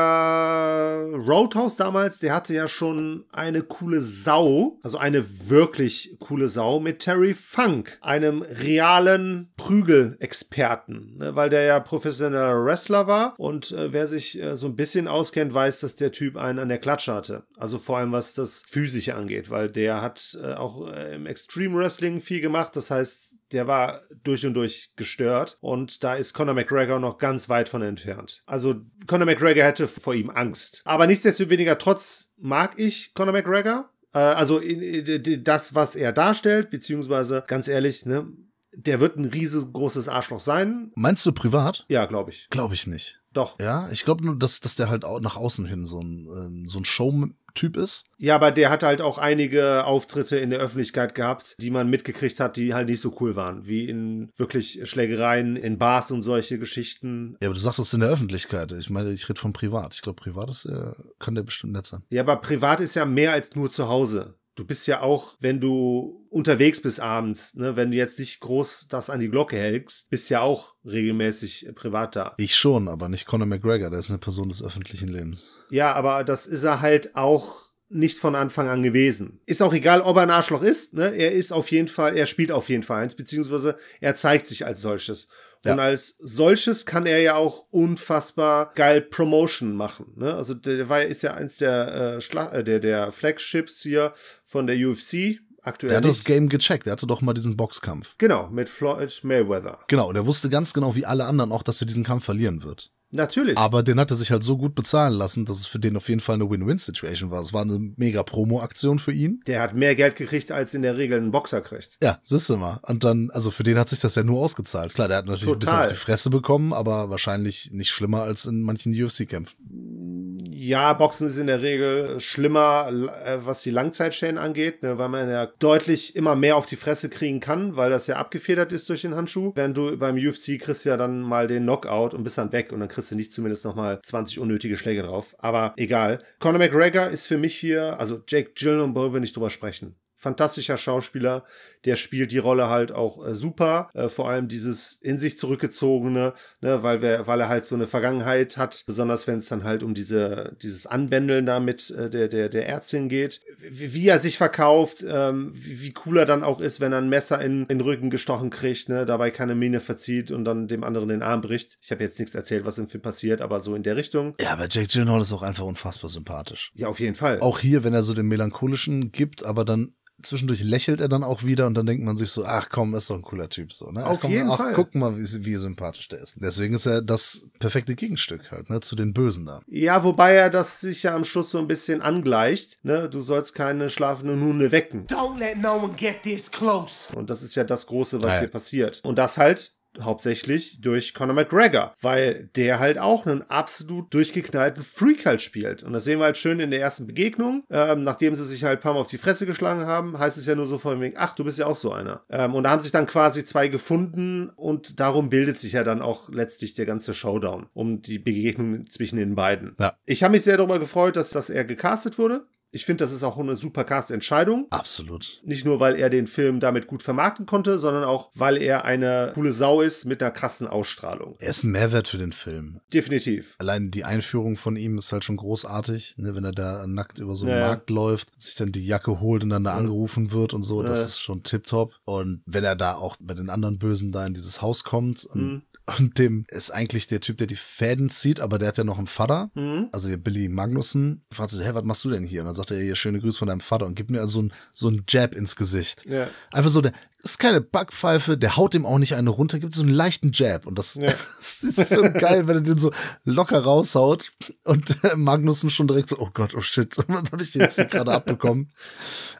Roadhouse damals, der hatte ja schon eine coole Sau, also eine wirklich coole Sau mit Terry Funk, einem realen Prügelexperten, ne, weil der ja professioneller Wrestler war und äh, wer sich äh, so ein bisschen auskennt, weiß, dass der Typ einen an der Klatsche hatte. Also vor allem was das Physische angeht, weil der hat äh, auch äh, im Extreme Wrestling viel gemacht, das heißt, der war durch und durch gestört. Und da ist Conor McGregor noch ganz weit von entfernt. Also Conor McGregor hätte vor ihm Angst. Aber nichtsdestoweniger trotz mag ich Conor McGregor. Äh, also das, was er darstellt, beziehungsweise ganz ehrlich, ne, der wird ein riesengroßes Arschloch sein. Meinst du privat? Ja, glaube ich. Glaube ich nicht. Doch. Ja, ich glaube nur, dass, dass der halt auch nach außen hin so ein, ähm, so ein Show Typ ist. Ja, aber der hat halt auch einige Auftritte in der Öffentlichkeit gehabt, die man mitgekriegt hat, die halt nicht so cool waren, wie in wirklich Schlägereien in Bars und solche Geschichten. Ja, aber du sagtest in der Öffentlichkeit. Ich meine, ich rede von privat. Ich glaube, privat ist, äh, kann der bestimmt nett sein. Ja, aber privat ist ja mehr als nur zu Hause. Du bist ja auch, wenn du unterwegs bist abends, ne, wenn du jetzt nicht groß das an die Glocke hältst, bist ja auch regelmäßig äh, privat da. Ich schon, aber nicht Conor McGregor, der ist eine Person des öffentlichen Lebens. Ja, aber das ist er halt auch nicht von Anfang an gewesen. Ist auch egal, ob er ein Arschloch ist, ne? Er ist auf jeden Fall, er spielt auf jeden Fall eins, beziehungsweise er zeigt sich als solches. Ja. Und als solches kann er ja auch unfassbar geil Promotion machen. Ne? Also der, war, ist ja eins der, äh, äh, der, der Flagships hier von der UFC, aktuell. Der hat das Game gecheckt, er hatte doch mal diesen Boxkampf. Genau, mit Floyd Mayweather. Genau, und er wusste ganz genau wie alle anderen auch, dass er diesen Kampf verlieren wird. Natürlich. Aber den hat er sich halt so gut bezahlen lassen, dass es für den auf jeden Fall eine Win-Win-Situation war. Es war eine mega Promo-Aktion für ihn. Der hat mehr Geld gekriegt, als in der Regel ein Boxer kriegt. Ja, siehst du mal. Und dann, also für den hat sich das ja nur ausgezahlt. Klar, der hat natürlich Total. ein bisschen auf die Fresse bekommen, aber wahrscheinlich nicht schlimmer als in manchen UFC-Kämpfen. Ja, Boxen ist in der Regel schlimmer, äh, was die Langzeitschäden angeht, ne, weil man ja deutlich immer mehr auf die Fresse kriegen kann, weil das ja abgefedert ist durch den Handschuh. Während du beim UFC kriegst ja dann mal den Knockout und bist dann weg und dann kriegst kriegst du nicht zumindest nochmal 20 unnötige Schläge drauf. Aber egal. Conor McGregor ist für mich hier, also Jake Gyllenhaal wollen wir nicht drüber sprechen fantastischer Schauspieler. Der spielt die Rolle halt auch äh, super. Äh, vor allem dieses in sich zurückgezogene, ne, weil, wir, weil er halt so eine Vergangenheit hat, besonders wenn es dann halt um diese, dieses Anbändeln da mit äh, der, der, der Ärztin geht. Wie, wie er sich verkauft, ähm, wie, wie cool er dann auch ist, wenn er ein Messer in, in den Rücken gestochen kriegt, ne, dabei keine Miene verzieht und dann dem anderen den Arm bricht. Ich habe jetzt nichts erzählt, was im Film passiert, aber so in der Richtung. Ja, aber Jake Gyllenhaal ist auch einfach unfassbar sympathisch. Ja, auf jeden Fall. Auch hier, wenn er so den melancholischen gibt, aber dann zwischendurch lächelt er dann auch wieder und dann denkt man sich so, ach komm, ist doch ein cooler Typ so. Ne? Auf komm, jeden ach, Fall. Guck mal, wie, wie sympathisch der ist. Deswegen ist er das perfekte Gegenstück halt, ne, zu den Bösen da. Ja, wobei er das sich ja am Schluss so ein bisschen angleicht. Ne, du sollst keine schlafenden Hunde wecken. Don't let no one get this close. Und das ist ja das Große, was ja. hier passiert. Und das halt hauptsächlich durch Conor McGregor, weil der halt auch einen absolut durchgeknallten Freak halt spielt. Und das sehen wir halt schön in der ersten Begegnung. Ähm, nachdem sie sich halt ein paar Mal auf die Fresse geschlagen haben, heißt es ja nur so von wegen, ach, du bist ja auch so einer. Ähm, und da haben sich dann quasi zwei gefunden und darum bildet sich ja dann auch letztlich der ganze Showdown um die Begegnung zwischen den beiden. Ja. Ich habe mich sehr darüber gefreut, dass, dass er gecastet wurde. Ich finde, das ist auch eine super Cast-Entscheidung. Absolut. Nicht nur, weil er den Film damit gut vermarkten konnte, sondern auch, weil er eine coole Sau ist mit einer krassen Ausstrahlung. Er ist ein Mehrwert für den Film. Definitiv. Allein die Einführung von ihm ist halt schon großartig, ne? wenn er da nackt über so einen ja. Markt läuft, sich dann die Jacke holt und dann da angerufen wird und so, ja. das ist schon tiptop. Und wenn er da auch bei den anderen Bösen da in dieses Haus kommt und mhm. Und dem ist eigentlich der Typ, der die Fäden zieht, aber der hat ja noch einen Vater. Mhm. Also der Billy Magnussen. Fragt sich, hey, was machst du denn hier? Und dann sagt er, hier, schöne Grüße von deinem Vater und gibt mir also so ein, so ein Jab ins Gesicht. Ja. Einfach so der, ist keine Backpfeife, der haut ihm auch nicht eine runter, gibt so einen leichten Jab. Und das, ja. ist so geil, wenn er den so locker raushaut. Und äh, Magnussen schon direkt so, oh Gott, oh shit, was habe ich den jetzt gerade abbekommen?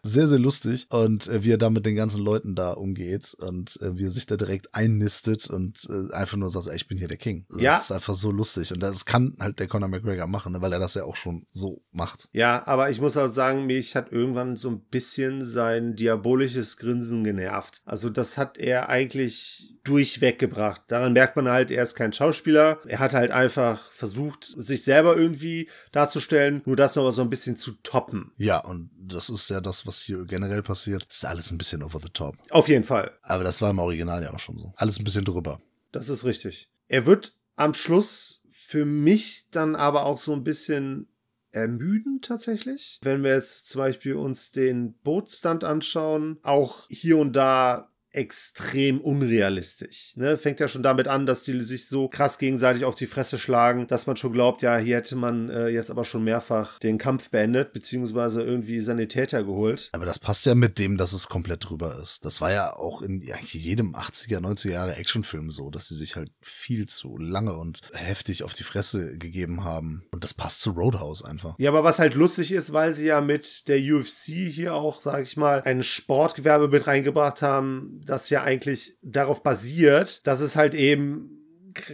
Sehr, sehr lustig. Und äh, wie er da mit den ganzen Leuten da umgeht und äh, wie er sich da direkt einnistet und einfach nur sagt, ey, ich bin hier der King. Das ja. ist einfach so lustig. Und das kann halt der Conor McGregor machen, ne, weil er das ja auch schon so macht. Ja, aber ich muss auch sagen, mich hat irgendwann so ein bisschen sein diabolisches Grinsen genervt gebracht. Also das hat er eigentlich durchweg gebracht. Daran merkt man halt, er ist kein Schauspieler. Er hat halt einfach versucht, sich selber irgendwie darzustellen, nur das noch mal so ein bisschen zu toppen. Ja, und das ist ja das, was hier generell passiert. Das ist alles ein bisschen over the top. Auf jeden Fall. Aber das war im Original ja auch schon so. Alles ein bisschen drüber. Das ist richtig. Er wird am Schluss für mich dann aber auch so ein bisschen ermüden tatsächlich. Wenn wir jetzt zum Beispiel uns den Bootstand anschauen, auch hier und da extrem unrealistisch. Ne? Fängt ja schon damit an, dass die sich so krass gegenseitig auf die Fresse schlagen, dass man schon glaubt, ja, hier hätte man äh, jetzt aber schon mehrfach den Kampf beendet, beziehungsweise irgendwie Sanitäter geholt. Aber das passt ja mit dem, dass es komplett drüber ist. Das war ja auch in jedem 80er, 90er Jahre Actionfilm so, dass sie sich halt viel zu lange und heftig auf die Fresse gegeben haben. Und das passt zu Roadhouse einfach. Ja, aber was halt lustig ist, weil sie ja mit der UFC hier auch, sag ich mal, ein Sportgewerbe mit reingebracht haben, das ja eigentlich darauf basiert, dass es halt eben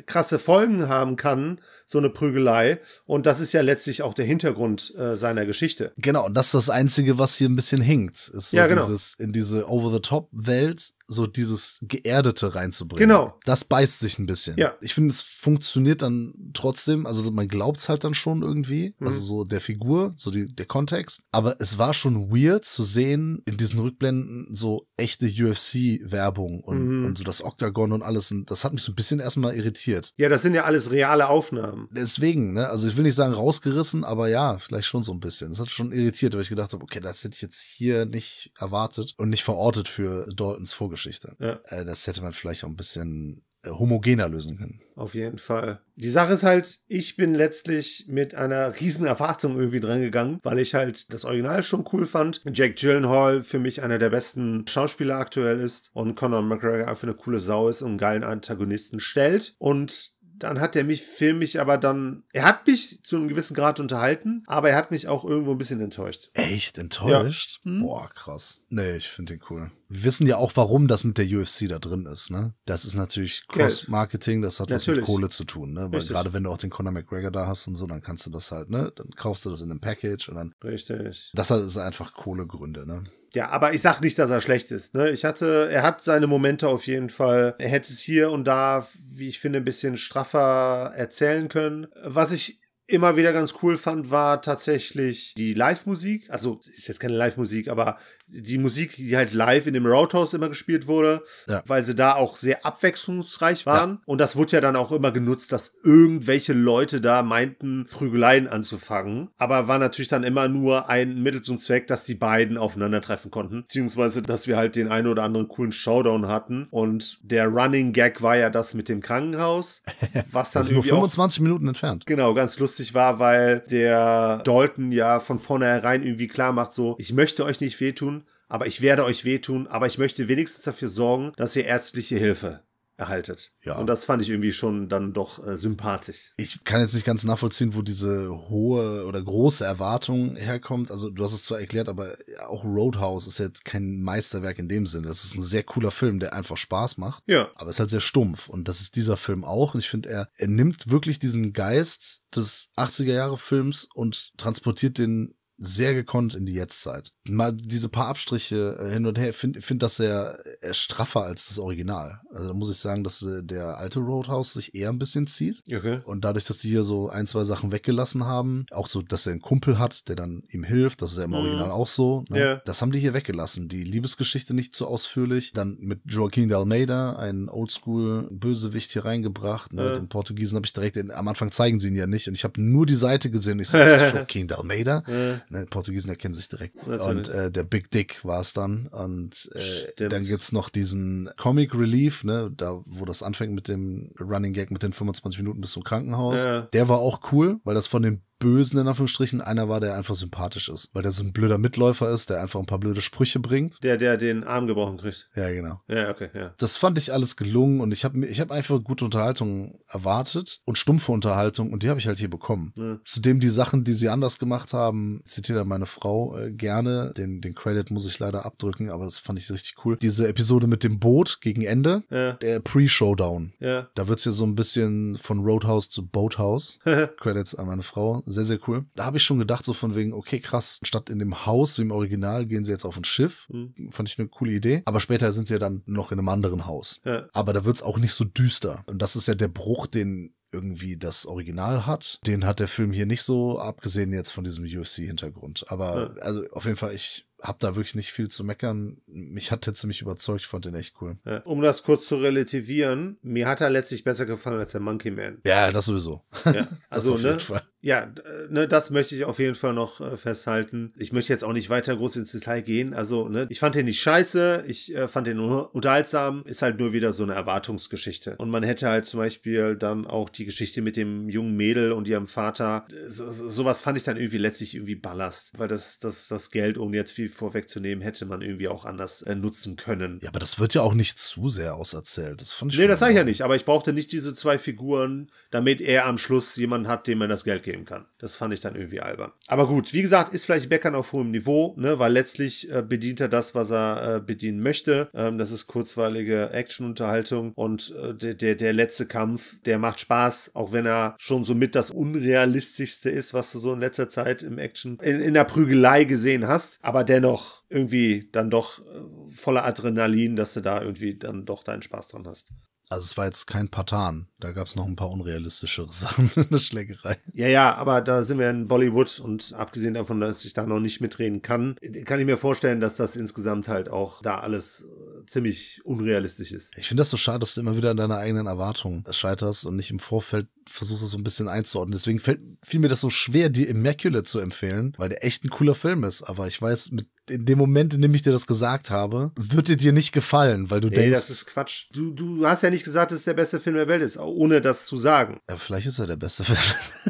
krasse Folgen haben kann, so eine Prügelei. Und das ist ja letztlich auch der Hintergrund äh, seiner Geschichte. Genau, und das ist das Einzige, was hier ein bisschen hinkt. Ist so ja, genau. dieses, in diese Over-the-Top-Welt so dieses Geerdete reinzubringen. Genau. Das beißt sich ein bisschen. Ja. Ich finde, es funktioniert dann trotzdem, also man glaubt es halt dann schon irgendwie, mhm. also so der Figur, so die, der Kontext. Aber es war schon weird zu sehen in diesen Rückblenden so echte UFC-Werbung und, mhm. und so das Octagon und alles. Und das hat mich so ein bisschen erstmal irritiert. Ja, das sind ja alles reale Aufnahmen. Ähm, deswegen, ne, also ich will nicht sagen rausgerissen, aber ja, vielleicht schon so ein bisschen. Das hat schon irritiert, weil ich gedacht habe, okay, das hätte ich jetzt hier nicht erwartet und nicht verortet für Daltons Vorgeschichte. Ja. Äh, das hätte man vielleicht auch ein bisschen äh, homogener lösen können. Auf jeden Fall. Die Sache ist halt, ich bin letztlich mit einer riesen Erwartung irgendwie drangegangen, weil ich halt das Original schon cool fand. Jack Gyllenhaal für mich einer der besten Schauspieler aktuell ist und Conor McGregor einfach eine coole Sau ist und einen geilen Antagonisten stellt. Und dann hat er mich, Film mich aber dann, er hat mich zu einem gewissen Grad unterhalten, aber er hat mich auch irgendwo ein bisschen enttäuscht. Echt enttäuscht? Ja. Hm? Boah, krass. Nee, ich finde den cool. Wir wissen ja auch, warum das mit der UFC da drin ist, ne? Das ist natürlich Cross-Marketing, das hat natürlich. was mit Kohle zu tun, ne? Weil gerade wenn du auch den Conor McGregor da hast und so, dann kannst du das halt, ne? Dann kaufst du das in einem Package und dann. Richtig. Das ist einfach Kohlegründe, ne? Ja, aber ich sag nicht, dass er schlecht ist. Ne? Ich hatte, er hat seine Momente auf jeden Fall. Er hätte es hier und da, wie ich finde, ein bisschen straffer erzählen können. Was ich immer wieder ganz cool fand, war tatsächlich die Live-Musik. Also ist jetzt keine Live-Musik, aber die Musik, die halt live in dem Roadhouse immer gespielt wurde, ja. weil sie da auch sehr abwechslungsreich waren. Ja. Und das wurde ja dann auch immer genutzt, dass irgendwelche Leute da meinten, Prügeleien anzufangen. Aber war natürlich dann immer nur ein Mittel zum Zweck, dass die beiden aufeinandertreffen konnten. Beziehungsweise, dass wir halt den einen oder anderen coolen Showdown hatten. Und der Running Gag war ja das mit dem Krankenhaus. Was dann das ist nur 25 auch, Minuten entfernt. Genau, ganz lustig war, weil der Dalton ja von vornherein irgendwie klar macht, so, ich möchte euch nicht wehtun aber ich werde euch wehtun, aber ich möchte wenigstens dafür sorgen, dass ihr ärztliche Hilfe erhaltet. Ja. Und das fand ich irgendwie schon dann doch äh, sympathisch. Ich kann jetzt nicht ganz nachvollziehen, wo diese hohe oder große Erwartung herkommt. Also du hast es zwar erklärt, aber auch Roadhouse ist jetzt kein Meisterwerk in dem Sinne. Das ist ein sehr cooler Film, der einfach Spaß macht. Ja. Aber ist halt sehr stumpf. Und das ist dieser Film auch. Und ich finde, er, er nimmt wirklich diesen Geist des 80er Jahre Films und transportiert den sehr gekonnt in die Jetztzeit. Mal diese paar Abstriche äh, hin und her, finde find das sehr äh, straffer als das Original. Also da muss ich sagen, dass äh, der alte Roadhouse sich eher ein bisschen zieht. Okay. Und dadurch, dass die hier so ein, zwei Sachen weggelassen haben, auch so, dass er einen Kumpel hat, der dann ihm hilft, das ist ja im mhm. Original auch so. Ne? Yeah. Das haben die hier weggelassen. Die Liebesgeschichte nicht so ausführlich. Dann mit Joaquin de Almeida, einen Oldschool-Bösewicht hier reingebracht. Ne? Ja. Den Portugiesen habe ich direkt, in, am Anfang zeigen sie ihn ja nicht. Und ich habe nur die Seite gesehen. ich so, das ist Joaquin de Almeida? Ja. Ne, Portugiesen erkennen sich direkt. Natürlich. Und äh, der Big Dick war es dann. Und äh, dann gibt es noch diesen Comic Relief, ne, da wo das anfängt mit dem Running Gag mit den 25 Minuten bis zum Krankenhaus. Ja. Der war auch cool, weil das von den Bösen in Anführungsstrichen. Einer war, der einfach sympathisch ist, weil der so ein blöder Mitläufer ist, der einfach ein paar blöde Sprüche bringt. Der, der den Arm gebrochen kriegt. Ja, genau. Ja, okay, ja. Das fand ich alles gelungen und ich habe ich hab einfach gute Unterhaltung erwartet und stumpfe Unterhaltung und die habe ich halt hier bekommen. Ja. Zudem die Sachen, die sie anders gemacht haben, zitiert meine Frau äh, gerne. Den, den Credit muss ich leider abdrücken, aber das fand ich richtig cool. Diese Episode mit dem Boot gegen Ende, ja. der Pre-Showdown. Ja. Da wird's ja so ein bisschen von Roadhouse zu Boathouse. Credits an meine Frau sehr, sehr cool. Da habe ich schon gedacht, so von wegen, okay, krass, statt in dem Haus wie im Original gehen sie jetzt auf ein Schiff. Mhm. Fand ich eine coole Idee. Aber später sind sie ja dann noch in einem anderen Haus. Ja. Aber da wird es auch nicht so düster. Und das ist ja der Bruch, den irgendwie das Original hat. Den hat der Film hier nicht so, abgesehen jetzt von diesem UFC-Hintergrund. Aber ja. also auf jeden Fall, ich habe da wirklich nicht viel zu meckern. Mich hat er ziemlich überzeugt, ich fand den echt cool. Ja, um das kurz zu relativieren, mir hat er letztlich besser gefallen als der Monkey Man. Ja, das sowieso. Ja, das also, ne? Ja, äh, ne, das möchte ich auf jeden Fall noch äh, festhalten. Ich möchte jetzt auch nicht weiter groß ins Detail gehen. Also, ne, ich fand den nicht scheiße, ich äh, fand den unterhaltsam, ist halt nur wieder so eine Erwartungsgeschichte. Und man hätte halt zum Beispiel dann auch die Geschichte mit dem jungen Mädel und ihrem Vater. So, sowas fand ich dann irgendwie letztlich irgendwie Ballast. Weil das, das, das Geld, um jetzt viel vorwegzunehmen, hätte man irgendwie auch anders äh, nutzen können. Ja, aber das wird ja auch nicht zu sehr auserzählt. Das fand ich Nee, das sage ich ja nicht, aber ich brauchte nicht diese zwei Figuren, damit er am Schluss jemanden hat, dem man das Geld gibt geben kann. Das fand ich dann irgendwie albern. Aber gut, wie gesagt, ist vielleicht Beckern auf hohem Niveau, ne, weil letztlich äh, bedient er das, was er äh, bedienen möchte. Ähm, das ist kurzweilige Action-Unterhaltung und äh, der, der, der letzte Kampf, der macht Spaß, auch wenn er schon so mit das Unrealistischste ist, was du so in letzter Zeit im Action in, in der Prügelei gesehen hast. Aber dennoch irgendwie dann doch äh, voller Adrenalin, dass du da irgendwie dann doch deinen Spaß dran hast. Also es war jetzt kein Patan. Da gab es noch ein paar unrealistischere Sachen in der Schlägerei. Ja, ja, aber da sind wir in Bollywood und abgesehen davon, dass ich da noch nicht mitreden kann, kann ich mir vorstellen, dass das insgesamt halt auch da alles äh, ziemlich unrealistisch ist. Ich finde das so schade, dass du immer wieder an deiner eigenen Erwartung scheiterst und nicht im Vorfeld versuchst, es so ein bisschen einzuordnen. Deswegen fällt, fiel mir das so schwer, dir Immaculate zu empfehlen, weil der echt ein cooler Film ist. Aber ich weiß, mit in dem Moment, in dem ich dir das gesagt habe, wird er dir nicht gefallen, weil du nee, denkst. Nee, das ist Quatsch. Du, du hast ja nicht gesagt, dass es der beste Film der Welt ist, ohne das zu sagen. Ja, vielleicht ist er der beste Film.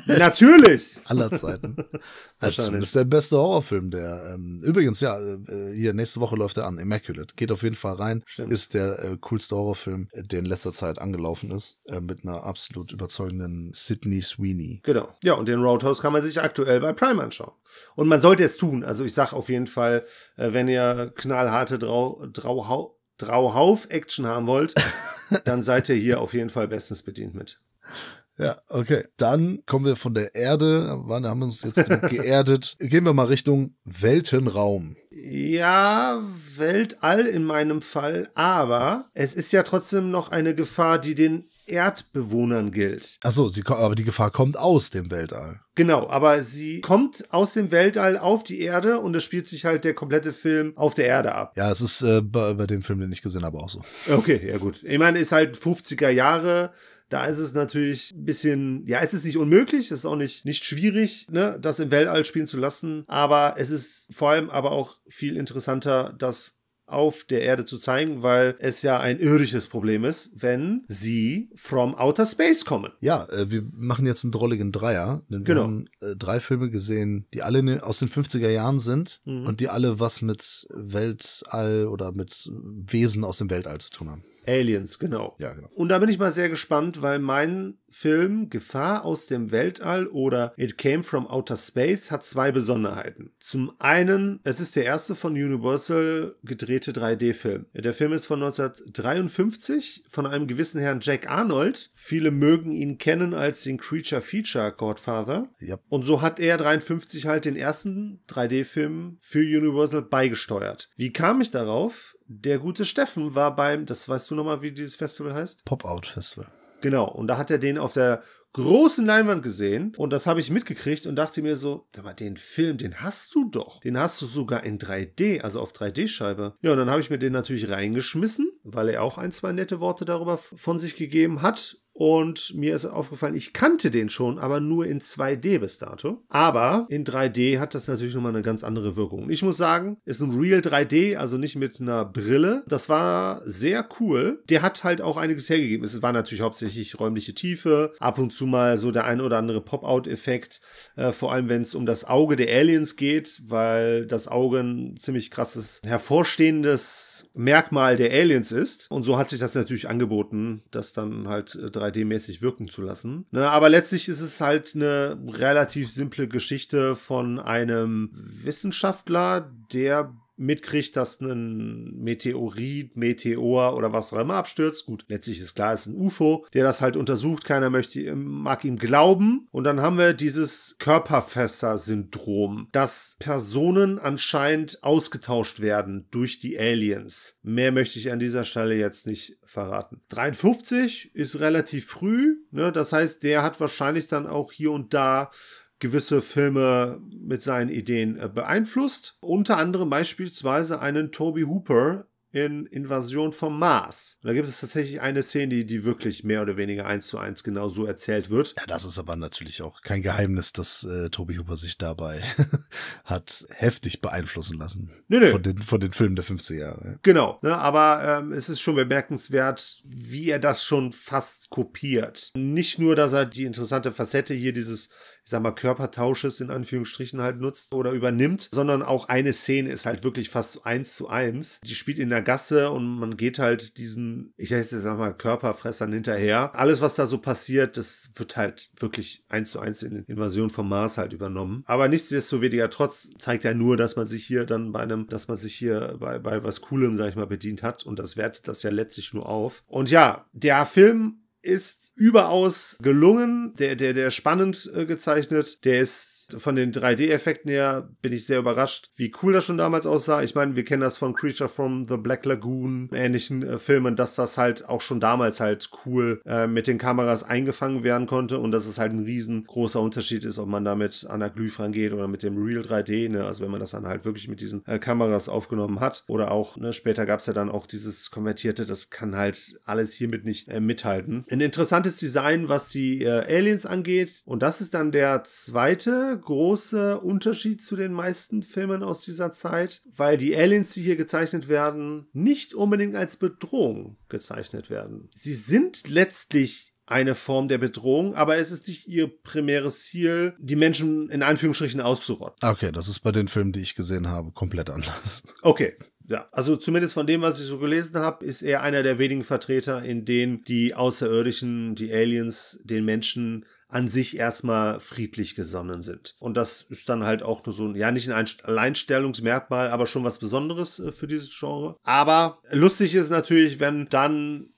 Natürlich! Aller Zeiten. also zumindest der beste Horrorfilm, der. Ähm, übrigens, ja, äh, hier, nächste Woche läuft er an. Immaculate. Geht auf jeden Fall rein. Stimmt. Ist der äh, coolste Horrorfilm, der in letzter Zeit angelaufen ist. Äh, mit einer absolut überzeugenden Sydney Sweeney. Genau. Ja, und den Roadhouse kann man sich aktuell bei Prime anschauen. Und man sollte es tun. Also ich sage auf jeden Fall, äh, wenn ihr knallharte Drau, Drauhau, Drauhauf-Action haben wollt, dann seid ihr hier auf jeden Fall bestens bedient mit. Ja, okay. Dann kommen wir von der Erde, wann haben wir uns jetzt geerdet? Gehen wir mal Richtung Weltenraum. Ja, Weltall in meinem Fall, aber es ist ja trotzdem noch eine Gefahr, die den Erdbewohnern gilt. Achso, aber die Gefahr kommt aus dem Weltall. Genau, aber sie kommt aus dem Weltall auf die Erde und es spielt sich halt der komplette Film auf der Erde ab. Ja, es ist äh, bei, bei dem Film, den ich gesehen habe, auch so. Okay, ja gut. Ich meine, ist halt 50er Jahre. Da ist es natürlich ein bisschen, ja, es ist nicht unmöglich, es ist auch nicht, nicht schwierig, ne, das im Weltall spielen zu lassen, aber es ist vor allem aber auch viel interessanter, das auf der Erde zu zeigen, weil es ja ein irdisches Problem ist, wenn sie from Outer Space kommen. Ja, äh, wir machen jetzt einen drolligen Dreier. Denn genau. Wir haben äh, drei Filme gesehen, die alle ne, aus den 50er Jahren sind mhm. und die alle was mit Weltall oder mit Wesen aus dem Weltall zu tun haben. Aliens, genau. Ja, genau. Und da bin ich mal sehr gespannt, weil mein Film Gefahr aus dem Weltall oder It Came from Outer Space hat zwei Besonderheiten. Zum einen, es ist der erste von Universal gedrehte 3D-Film. Der Film ist von 1953 von einem gewissen Herrn Jack Arnold. Viele mögen ihn kennen als den Creature Feature Godfather. Ja. Und so hat er 53 halt den ersten 3D-Film für Universal beigesteuert. Wie kam ich darauf? der gute Steffen war beim, das weißt du nochmal, wie dieses Festival heißt? Pop-Out Festival. Genau, und da hat er den auf der großen Leinwand gesehen und das habe ich mitgekriegt und dachte mir so, den Film, den hast du doch. Den hast du sogar in 3D, also auf 3D-Scheibe. Ja, und dann habe ich mir den natürlich reingeschmissen, weil er auch ein, zwei nette Worte darüber von sich gegeben hat und mir ist aufgefallen, ich kannte den schon, aber nur in 2D bis dato. Aber in 3D hat das natürlich nochmal eine ganz andere Wirkung. Ich muss sagen, ist ein Real 3D, also nicht mit einer Brille. Das war sehr cool. Der hat halt auch einiges hergegeben. Es war natürlich hauptsächlich räumliche Tiefe, ab und zu mal so der ein oder andere Pop-Out-Effekt, äh, vor allem wenn es um das Auge der Aliens geht, weil das Auge ein ziemlich krasses, hervorstehendes Merkmal der Aliens ist. Und so hat sich das natürlich angeboten, dass dann halt 3D äh, 3D-mäßig wirken zu lassen. Ne, aber letztlich ist es halt eine relativ simple Geschichte von einem Wissenschaftler, der mitkriegt, dass ein Meteorit, Meteor oder was auch immer abstürzt. Gut, letztlich ist klar, es ist ein UFO, der das halt untersucht. Keiner möchte, mag ihm glauben. Und dann haben wir dieses Körperfässer-Syndrom, dass Personen anscheinend ausgetauscht werden durch die Aliens. Mehr möchte ich an dieser Stelle jetzt nicht verraten. 53 ist relativ früh. Ne? Das heißt, der hat wahrscheinlich dann auch hier und da gewisse Filme mit seinen Ideen äh, beeinflusst. Unter anderem beispielsweise einen Toby Hooper in Invasion vom Mars. Da gibt es tatsächlich eine Szene, die, die wirklich mehr oder weniger eins zu eins genau so erzählt wird. Ja, das ist aber natürlich auch kein Geheimnis, dass äh, Tobi Hooper sich dabei hat heftig beeinflussen lassen. Nee, nee. Von, den, von den Filmen der 50er Jahre. Genau, ne, aber ähm, es ist schon bemerkenswert, wie er das schon fast kopiert. Nicht nur, dass er die interessante Facette hier dieses ich sag mal, Körpertausches in Anführungsstrichen halt nutzt oder übernimmt, sondern auch eine Szene ist halt wirklich fast eins zu eins. Die spielt in der Gasse und man geht halt diesen, ich sag mal, Körperfressern hinterher. Alles, was da so passiert, das wird halt wirklich eins zu eins in Invasion vom Mars halt übernommen. Aber nichtsdestoweniger trotz zeigt ja nur, dass man sich hier dann bei einem, dass man sich hier bei, bei was Coolem, sag ich mal, bedient hat und das wertet das ja letztlich nur auf. Und ja, der Film ist überaus gelungen, der, der, der spannend äh, gezeichnet, der ist von den 3D-Effekten her bin ich sehr überrascht, wie cool das schon damals aussah. Ich meine, wir kennen das von Creature from the Black Lagoon, ähnlichen äh, Filmen, dass das halt auch schon damals halt cool äh, mit den Kameras eingefangen werden konnte und dass es halt ein riesengroßer Unterschied ist, ob man damit Anaglyph rangeht oder mit dem Real 3D, ne? also wenn man das dann halt wirklich mit diesen äh, Kameras aufgenommen hat oder auch, ne, später gab es ja dann auch dieses konvertierte, das kann halt alles hiermit nicht äh, mithalten. Ein interessantes Design, was die äh, Aliens angeht und das ist dann der zweite große Unterschied zu den meisten Filmen aus dieser Zeit, weil die Aliens, die hier gezeichnet werden, nicht unbedingt als Bedrohung gezeichnet werden. Sie sind letztlich eine Form der Bedrohung, aber es ist nicht ihr primäres Ziel, die Menschen in Anführungsstrichen auszurotten. Okay, das ist bei den Filmen, die ich gesehen habe, komplett anders. Okay, ja, also zumindest von dem, was ich so gelesen habe, ist er einer der wenigen Vertreter, in denen die Außerirdischen, die Aliens, den Menschen an sich erstmal friedlich gesonnen sind. Und das ist dann halt auch nur so, ja, nicht ein Alleinstellungsmerkmal, aber schon was Besonderes äh, für dieses Genre. Aber lustig ist natürlich, wenn dann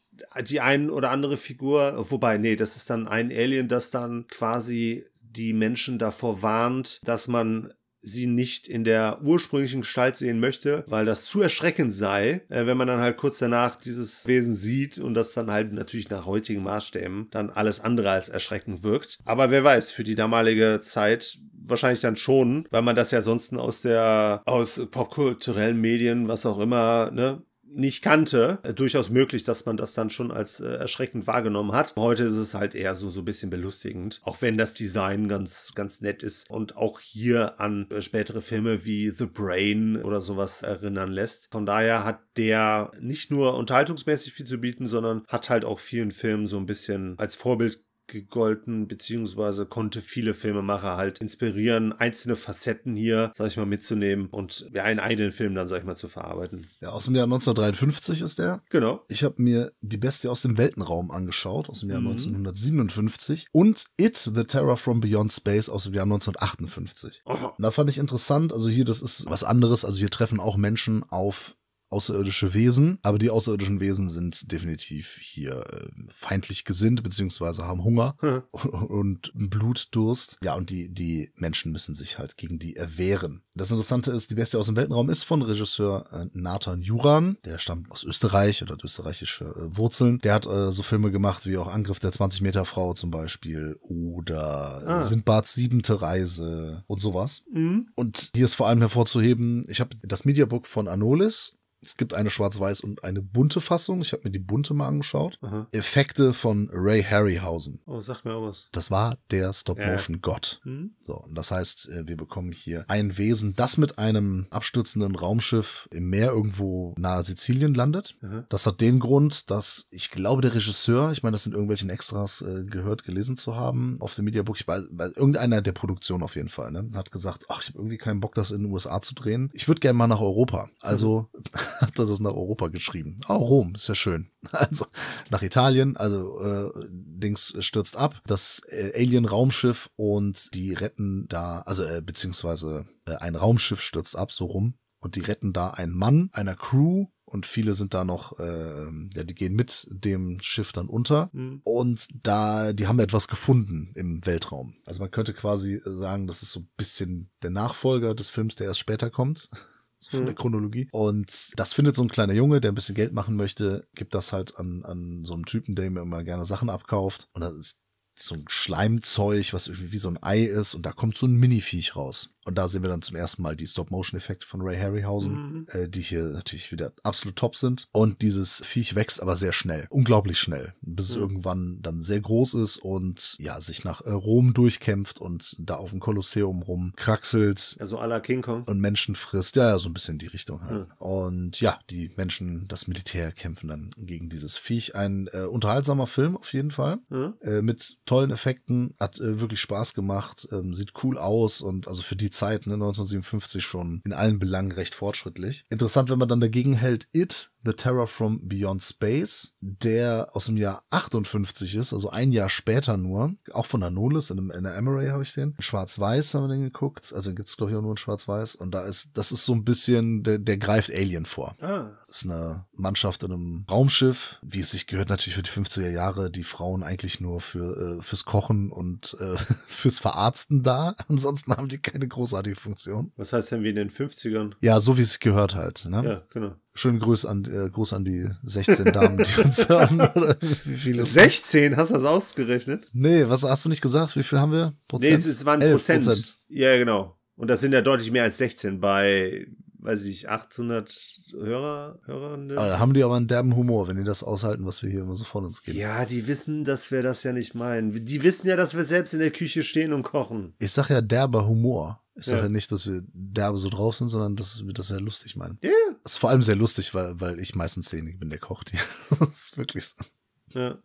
die ein oder andere Figur, wobei, nee, das ist dann ein Alien, das dann quasi die Menschen davor warnt, dass man sie nicht in der ursprünglichen Gestalt sehen möchte, weil das zu erschreckend sei, äh, wenn man dann halt kurz danach dieses Wesen sieht und das dann halt natürlich nach heutigen Maßstäben dann alles andere als erschreckend wirkt. Aber wer weiß, für die damalige Zeit wahrscheinlich dann schon, weil man das ja sonst aus der aus popkulturellen Medien, was auch immer, ne, nicht kannte, äh, durchaus möglich, dass man das dann schon als äh, erschreckend wahrgenommen hat. Heute ist es halt eher so, so ein bisschen belustigend, auch wenn das Design ganz, ganz nett ist und auch hier an äh, spätere Filme wie The Brain oder sowas erinnern lässt. Von daher hat der nicht nur unterhaltungsmäßig viel zu bieten, sondern hat halt auch vielen Filmen so ein bisschen als Vorbild gegolten, beziehungsweise konnte viele Filmemacher halt inspirieren, einzelne Facetten hier, sag ich mal, mitzunehmen und ja, einen eigenen Film dann, sag ich mal, zu verarbeiten. Ja, aus dem Jahr 1953 ist der. Genau. Ich habe mir die Beste aus dem Weltenraum angeschaut, aus dem Jahr mhm. 1957 und It, The Terror from Beyond Space aus dem Jahr 1958. Oh. Da fand ich interessant, also hier, das ist was anderes, also hier treffen auch Menschen auf außerirdische Wesen, aber die außerirdischen Wesen sind definitiv hier äh, feindlich gesinnt, beziehungsweise haben Hunger hm. und, und Blutdurst. Ja, und die, die Menschen müssen sich halt gegen die erwehren. Das Interessante ist, die Bestie aus dem Weltenraum ist von Regisseur äh, Nathan Juran, der stammt aus Österreich oder hat österreichische äh, Wurzeln. Der hat äh, so Filme gemacht wie auch Angriff der 20-Meter-Frau zum Beispiel oder äh, ah. Sindbads siebente Reise und sowas. Mhm. Und hier ist vor allem hervorzuheben, ich habe das Mediabook von Anolis es gibt eine schwarz-weiß und eine bunte Fassung. Ich habe mir die bunte mal angeschaut. Aha. Effekte von Ray Harryhausen. Oh, sagt mir auch was. Das war der Stop-Motion-Gott. Ja. Mhm. So, und das heißt, äh, wir bekommen hier ein Wesen, das mit einem abstürzenden Raumschiff im Meer irgendwo nahe Sizilien landet. Aha. Das hat den Grund, dass ich glaube, der Regisseur, ich meine, das sind irgendwelchen Extras äh, gehört, gelesen zu haben auf dem Mediabook. Ich weiß, weiß, irgendeiner der Produktion auf jeden Fall, ne, hat gesagt, ach, ich habe irgendwie keinen Bock, das in den USA zu drehen. Ich würde gerne mal nach Europa. Also. Mhm. hat er das nach Europa geschrieben. Oh, Rom, ist ja schön. Also nach Italien, also äh, Dings stürzt ab, das äh, Alien-Raumschiff und die retten da, also äh, beziehungsweise äh, ein Raumschiff stürzt ab, so rum. Und die retten da einen Mann, einer Crew und viele sind da noch, äh, ja, die gehen mit dem Schiff dann unter mhm. und da, die haben etwas gefunden im Weltraum. Also man könnte quasi äh, sagen, das ist so ein bisschen der Nachfolger des Films, der erst später kommt. so von hm. der Chronologie. Und das findet so ein kleiner Junge, der ein bisschen Geld machen möchte, gibt das halt an, an so einen Typen, der ihm immer gerne Sachen abkauft. Und das ist so ein Schleimzeug, was irgendwie wie so ein Ei ist. Und da kommt so ein Mini-Viech raus. Und da sehen wir dann zum ersten Mal die Stop-Motion-Effekte von Ray Harryhausen, mhm. äh, die hier natürlich wieder absolut top sind. Und dieses Viech wächst aber sehr schnell, unglaublich schnell, bis mhm. es irgendwann dann sehr groß ist und ja, sich nach äh, Rom durchkämpft und da auf dem Kolosseum rumkraxelt. Also aller King Kong. Und Menschen frisst, ja, ja, so ein bisschen die Richtung halt. Mhm. Und ja, die Menschen, das Militär kämpfen dann gegen dieses Viech. Ein äh, unterhaltsamer Film auf jeden Fall, mhm. äh, mit tollen Effekten, hat äh, wirklich Spaß gemacht, ähm, sieht cool aus und also für die die Zeit, ne, 1957 schon in allen Belangen recht fortschrittlich. Interessant, wenn man dann dagegen hält, It The Terror from Beyond Space, der aus dem Jahr 58 ist, also ein Jahr später nur, auch von der Nolis in, einem, in der MRA habe ich den. Schwarz-Weiß haben wir den geguckt, also gibt es glaube ich auch nur in Schwarz-Weiß und da ist, das ist so ein bisschen, der, der greift Alien vor. Ah. Das ist eine Mannschaft in einem Raumschiff, wie es sich gehört natürlich für die 50er Jahre, die Frauen eigentlich nur für, äh, fürs Kochen und äh, fürs Verarzten da, ansonsten haben die keine großartige Funktion. Was heißt denn wie in den 50ern? Ja, so wie es sich gehört halt. Ne? Ja, genau. Schönen Gruß an, äh, Gruß an die 16 Damen, die uns hören. wie viele 16? Hast du das ausgerechnet? Nee, was hast du nicht gesagt? Wie viel haben wir? Prozent? Nee, es, es waren Prozent. Prozent. Ja, genau. Und das sind ja deutlich mehr als 16 bei, weiß ich, 800 Hörer, Hörerinnen. da haben die aber einen derben Humor, wenn die das aushalten, was wir hier immer so von uns geben. Ja, die wissen, dass wir das ja nicht meinen. Die wissen ja, dass wir selbst in der Küche stehen und kochen. Ich sag ja derber Humor. Ich sage ja. ja. Halt nicht, dass wir derbe so drauf sind, sondern dass wir das sehr lustig meinen. Ja. Yeah. ist vor allem sehr lustig, weil, weil ich meistens derjenige bin, der kocht hier. das ist wirklich so. Ja.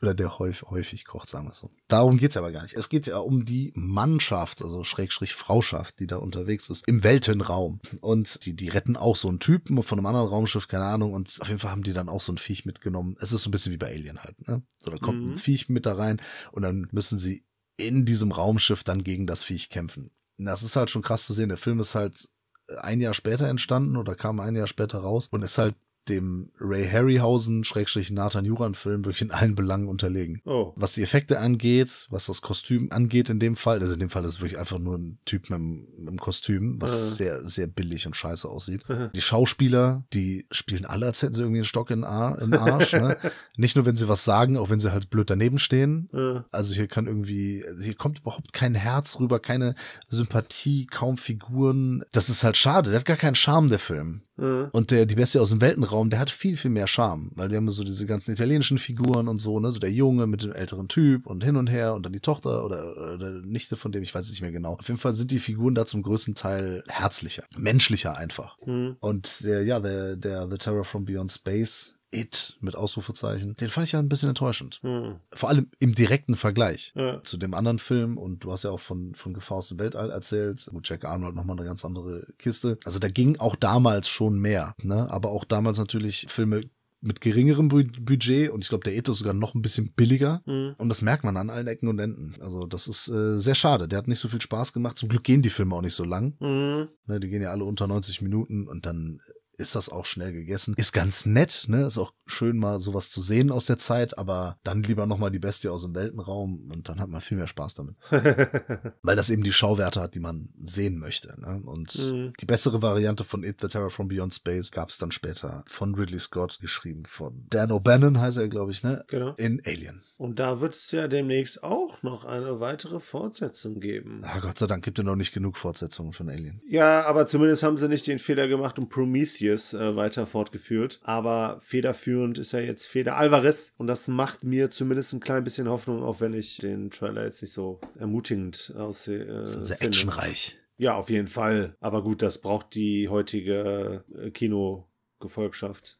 Oder der häufig, häufig kocht, sagen wir es so. Darum geht's aber gar nicht. Es geht ja um die Mannschaft, also Schrägstrich Frauschaft, die da unterwegs ist, im Weltenraum. Und die, die retten auch so einen Typen von einem anderen Raumschiff, keine Ahnung. Und auf jeden Fall haben die dann auch so ein Viech mitgenommen. Es ist so ein bisschen wie bei Alien halt, ne? So, da kommt mhm. ein Viech mit da rein und dann müssen sie in diesem Raumschiff dann gegen das Viech kämpfen das ist halt schon krass zu sehen. Der Film ist halt äh, ein Jahr später entstanden oder kam ein Jahr später raus und ist halt dem Ray Harryhausen, Schrägstrich Nathan Juran Film wirklich in allen Belangen unterlegen. Oh. Was die Effekte angeht, was das Kostüm angeht in dem Fall, also in dem Fall ist es wirklich einfach nur ein Typ mit einem, Kostüm, was äh. sehr, sehr billig und scheiße aussieht. Äh. die Schauspieler, die spielen alle, als hätten sie irgendwie einen Stock in Ar im Arsch. ne? Nicht nur, wenn sie was sagen, auch wenn sie halt blöd daneben stehen. Äh. Also hier kann irgendwie, also hier kommt überhaupt kein Herz rüber, keine Sympathie, kaum Figuren. Das ist halt schade. Der hat gar keinen Charme, der Film. Äh. Und der, die Beste aus dem Weltenraum Raum, der hat viel, viel mehr Charme, weil wir haben so diese ganzen italienischen Figuren und so, ne, so der Junge mit dem älteren Typ und hin und her und dann die Tochter oder, oder äh, Nichte von dem, ich weiß es nicht mehr genau. Auf jeden Fall sind die Figuren da zum größten Teil herzlicher, menschlicher einfach. Mhm. Und der, ja, der, der The Terror from Beyond Space It mit Ausrufezeichen, den fand ich ja ein bisschen enttäuschend. Mhm. Vor allem im direkten Vergleich ja. zu dem anderen Film und du hast ja auch von, von Gefahr aus dem Weltall erzählt. Gut, Jack Arnold nochmal eine ganz andere Kiste. Also da ging auch damals schon mehr, ne? aber auch damals natürlich Filme mit geringerem Budget und ich glaube, der It ist sogar noch ein bisschen billiger. Mhm. Und das merkt man an allen Ecken und Enden. Also, das ist äh, sehr schade. Der hat nicht so viel Spaß gemacht. Zum Glück gehen die Filme auch nicht so lang. Mhm. Ne, die gehen ja alle unter 90 Minuten und dann äh, ist das auch schnell gegessen. Ist ganz nett, ne? Ist auch schön, mal sowas zu sehen aus der Zeit, aber dann lieber nochmal die Bestie aus dem Weltenraum und dann hat man viel mehr Spaß damit. Weil das eben die Schauwerte hat, die man sehen möchte. Ne? Und mhm. die bessere Variante von It the Terror from Beyond Space gab es dann später von Ridley Scott, geschrieben von Dan O'Bannon heißt er, glaube ich, ne? Genau. In Alien. Und da wird es ja demnächst auch noch eine weitere Fortsetzung geben. Ah, Gott sei Dank gibt es noch nicht genug Fortsetzungen von Alien. Ja, aber zumindest haben sie nicht den Fehler gemacht um Prometheus Frontiers äh, weiter fortgeführt. Aber federführend ist ja jetzt Feder Alvarez und das macht mir zumindest ein klein bisschen Hoffnung, auch wenn ich den Trailer jetzt nicht so ermutigend aussehe. Äh, Sind sehr actionreich. Ja, auf jeden Fall. Aber gut, das braucht die heutige äh, Kinogefolgschaft.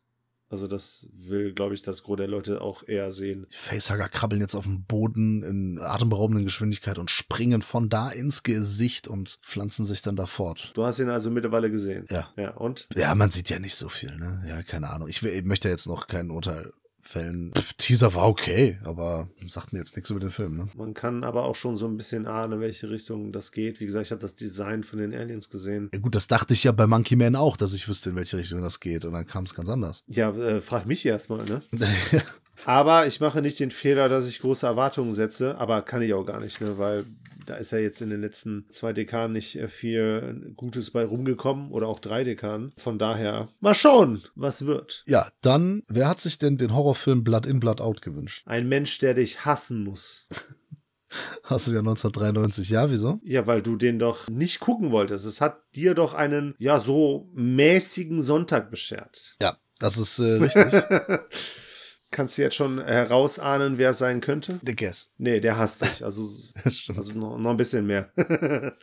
Also das will, glaube ich, das Gros der Leute auch eher sehen. Facehugger krabbeln jetzt auf dem Boden in atemberaubenden Geschwindigkeit und springen von da ins Gesicht und pflanzen sich dann da fort. Du hast ihn also mittlerweile gesehen. Ja. Ja, und? Ja, man sieht ja nicht so viel, ne? Ja, keine Ahnung. Ich, will, ich möchte jetzt noch kein Urteil Fällen. Pff, Teaser war okay, aber sagt mir jetzt nichts über den Film. Ne? Man kann aber auch schon so ein bisschen ahnen, in welche Richtung das geht. Wie gesagt, ich habe das Design von den Aliens gesehen. Ja, gut, das dachte ich ja bei Monkey Man auch, dass ich wüsste, in welche Richtung das geht. Und dann kam es ganz anders. Ja, äh, frag mich erstmal, ne? aber ich mache nicht den Fehler, dass ich große Erwartungen setze, aber kann ich auch gar nicht, ne? Weil da ist ja jetzt in den letzten zwei Dekaden nicht äh, viel äh, Gutes bei rumgekommen oder auch drei Dekaden. Von daher, mal schauen, was wird. Ja, dann, wer hat sich denn den Horrorfilm Blood in, Blood out gewünscht? Ein Mensch, der dich hassen muss. Hast du ja 1993, ja, wieso? Ja, weil du den doch nicht gucken wolltest. Es hat dir doch einen, ja, so mäßigen Sonntag beschert. Ja, das ist äh, richtig. Kannst du jetzt schon herausahnen, wer es sein könnte? The Guess. Nee, der hasst dich. Also, also noch, noch ein bisschen mehr.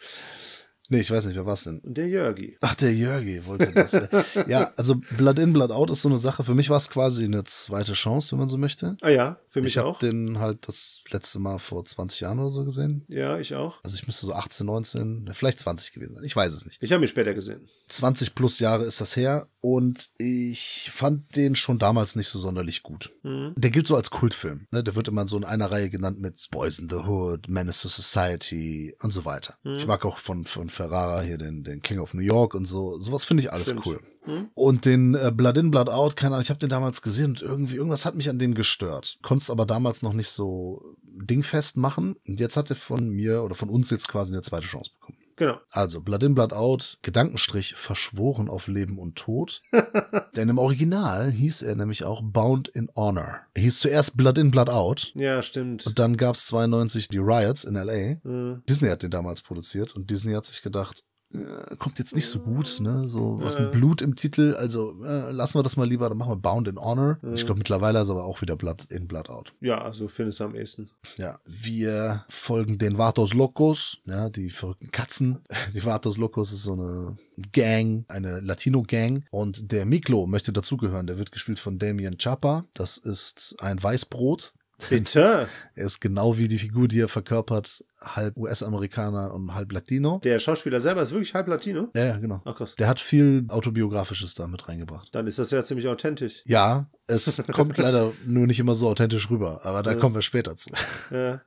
Nee, ich weiß nicht, wer war es denn? Der Jörgi. Ach, der Jörgi wollte das. ja, ja also Blood in, Blood out ist so eine Sache. Für mich war es quasi eine zweite Chance, wenn man so möchte. Ah ja, für mich ich auch. Ich habe den halt das letzte Mal vor 20 Jahren oder so gesehen. Ja, ich auch. Also ich müsste so 18, 19, ne, vielleicht 20 gewesen sein. Ich weiß es nicht. Ich habe ihn später gesehen. 20 plus Jahre ist das her. Und ich fand den schon damals nicht so sonderlich gut. Mhm. Der gilt so als Kultfilm. Ne? Der wird immer so in einer Reihe genannt mit Boys in the Hood, Menace to Society und so weiter. Mhm. Ich mag auch von, von Ferrara hier den, den King of New York und so. Sowas finde ich alles Stimmt. cool. Mhm. Und den äh, Blood in, Blood out, keine Ahnung, ich habe den damals gesehen und irgendwie irgendwas hat mich an dem gestört. Konntest aber damals noch nicht so dingfest machen. Und jetzt hat er von mir oder von uns jetzt quasi eine zweite Chance bekommen. Genau. Also Blood in, Blood out, Gedankenstrich verschworen auf Leben und Tod. Denn im Original hieß er nämlich auch Bound in Honor. Er hieß zuerst Blood in, Blood out. Ja, stimmt. Und dann gab es 92 die Riots in L.A. Mhm. Disney hat den damals produziert und Disney hat sich gedacht, äh, kommt jetzt nicht so gut, ne? So was mit Blut im Titel, also äh, lassen wir das mal lieber, dann machen wir Bound in Honor. Ich glaube, mittlerweile ist aber auch wieder Blood in Blood Out. Ja, also finde es am ehesten. Ja, wir folgen den Vatos Locos, ja, die verrückten Katzen. Die Vatos Locos ist so eine Gang, eine Latino-Gang. Und der Miklo möchte dazugehören. Der wird gespielt von Damien Chapa. Das ist ein Weißbrot, Bitte? er ist genau wie die Figur, die er verkörpert, halb US-Amerikaner und halb Latino. Der Schauspieler selber ist wirklich halb Latino? Ja, ja genau. Ach, krass. Der hat viel Autobiografisches da mit reingebracht. Dann ist das ja ziemlich authentisch. Ja, es kommt leider nur nicht immer so authentisch rüber, aber da ja. kommen wir später zu. Ja.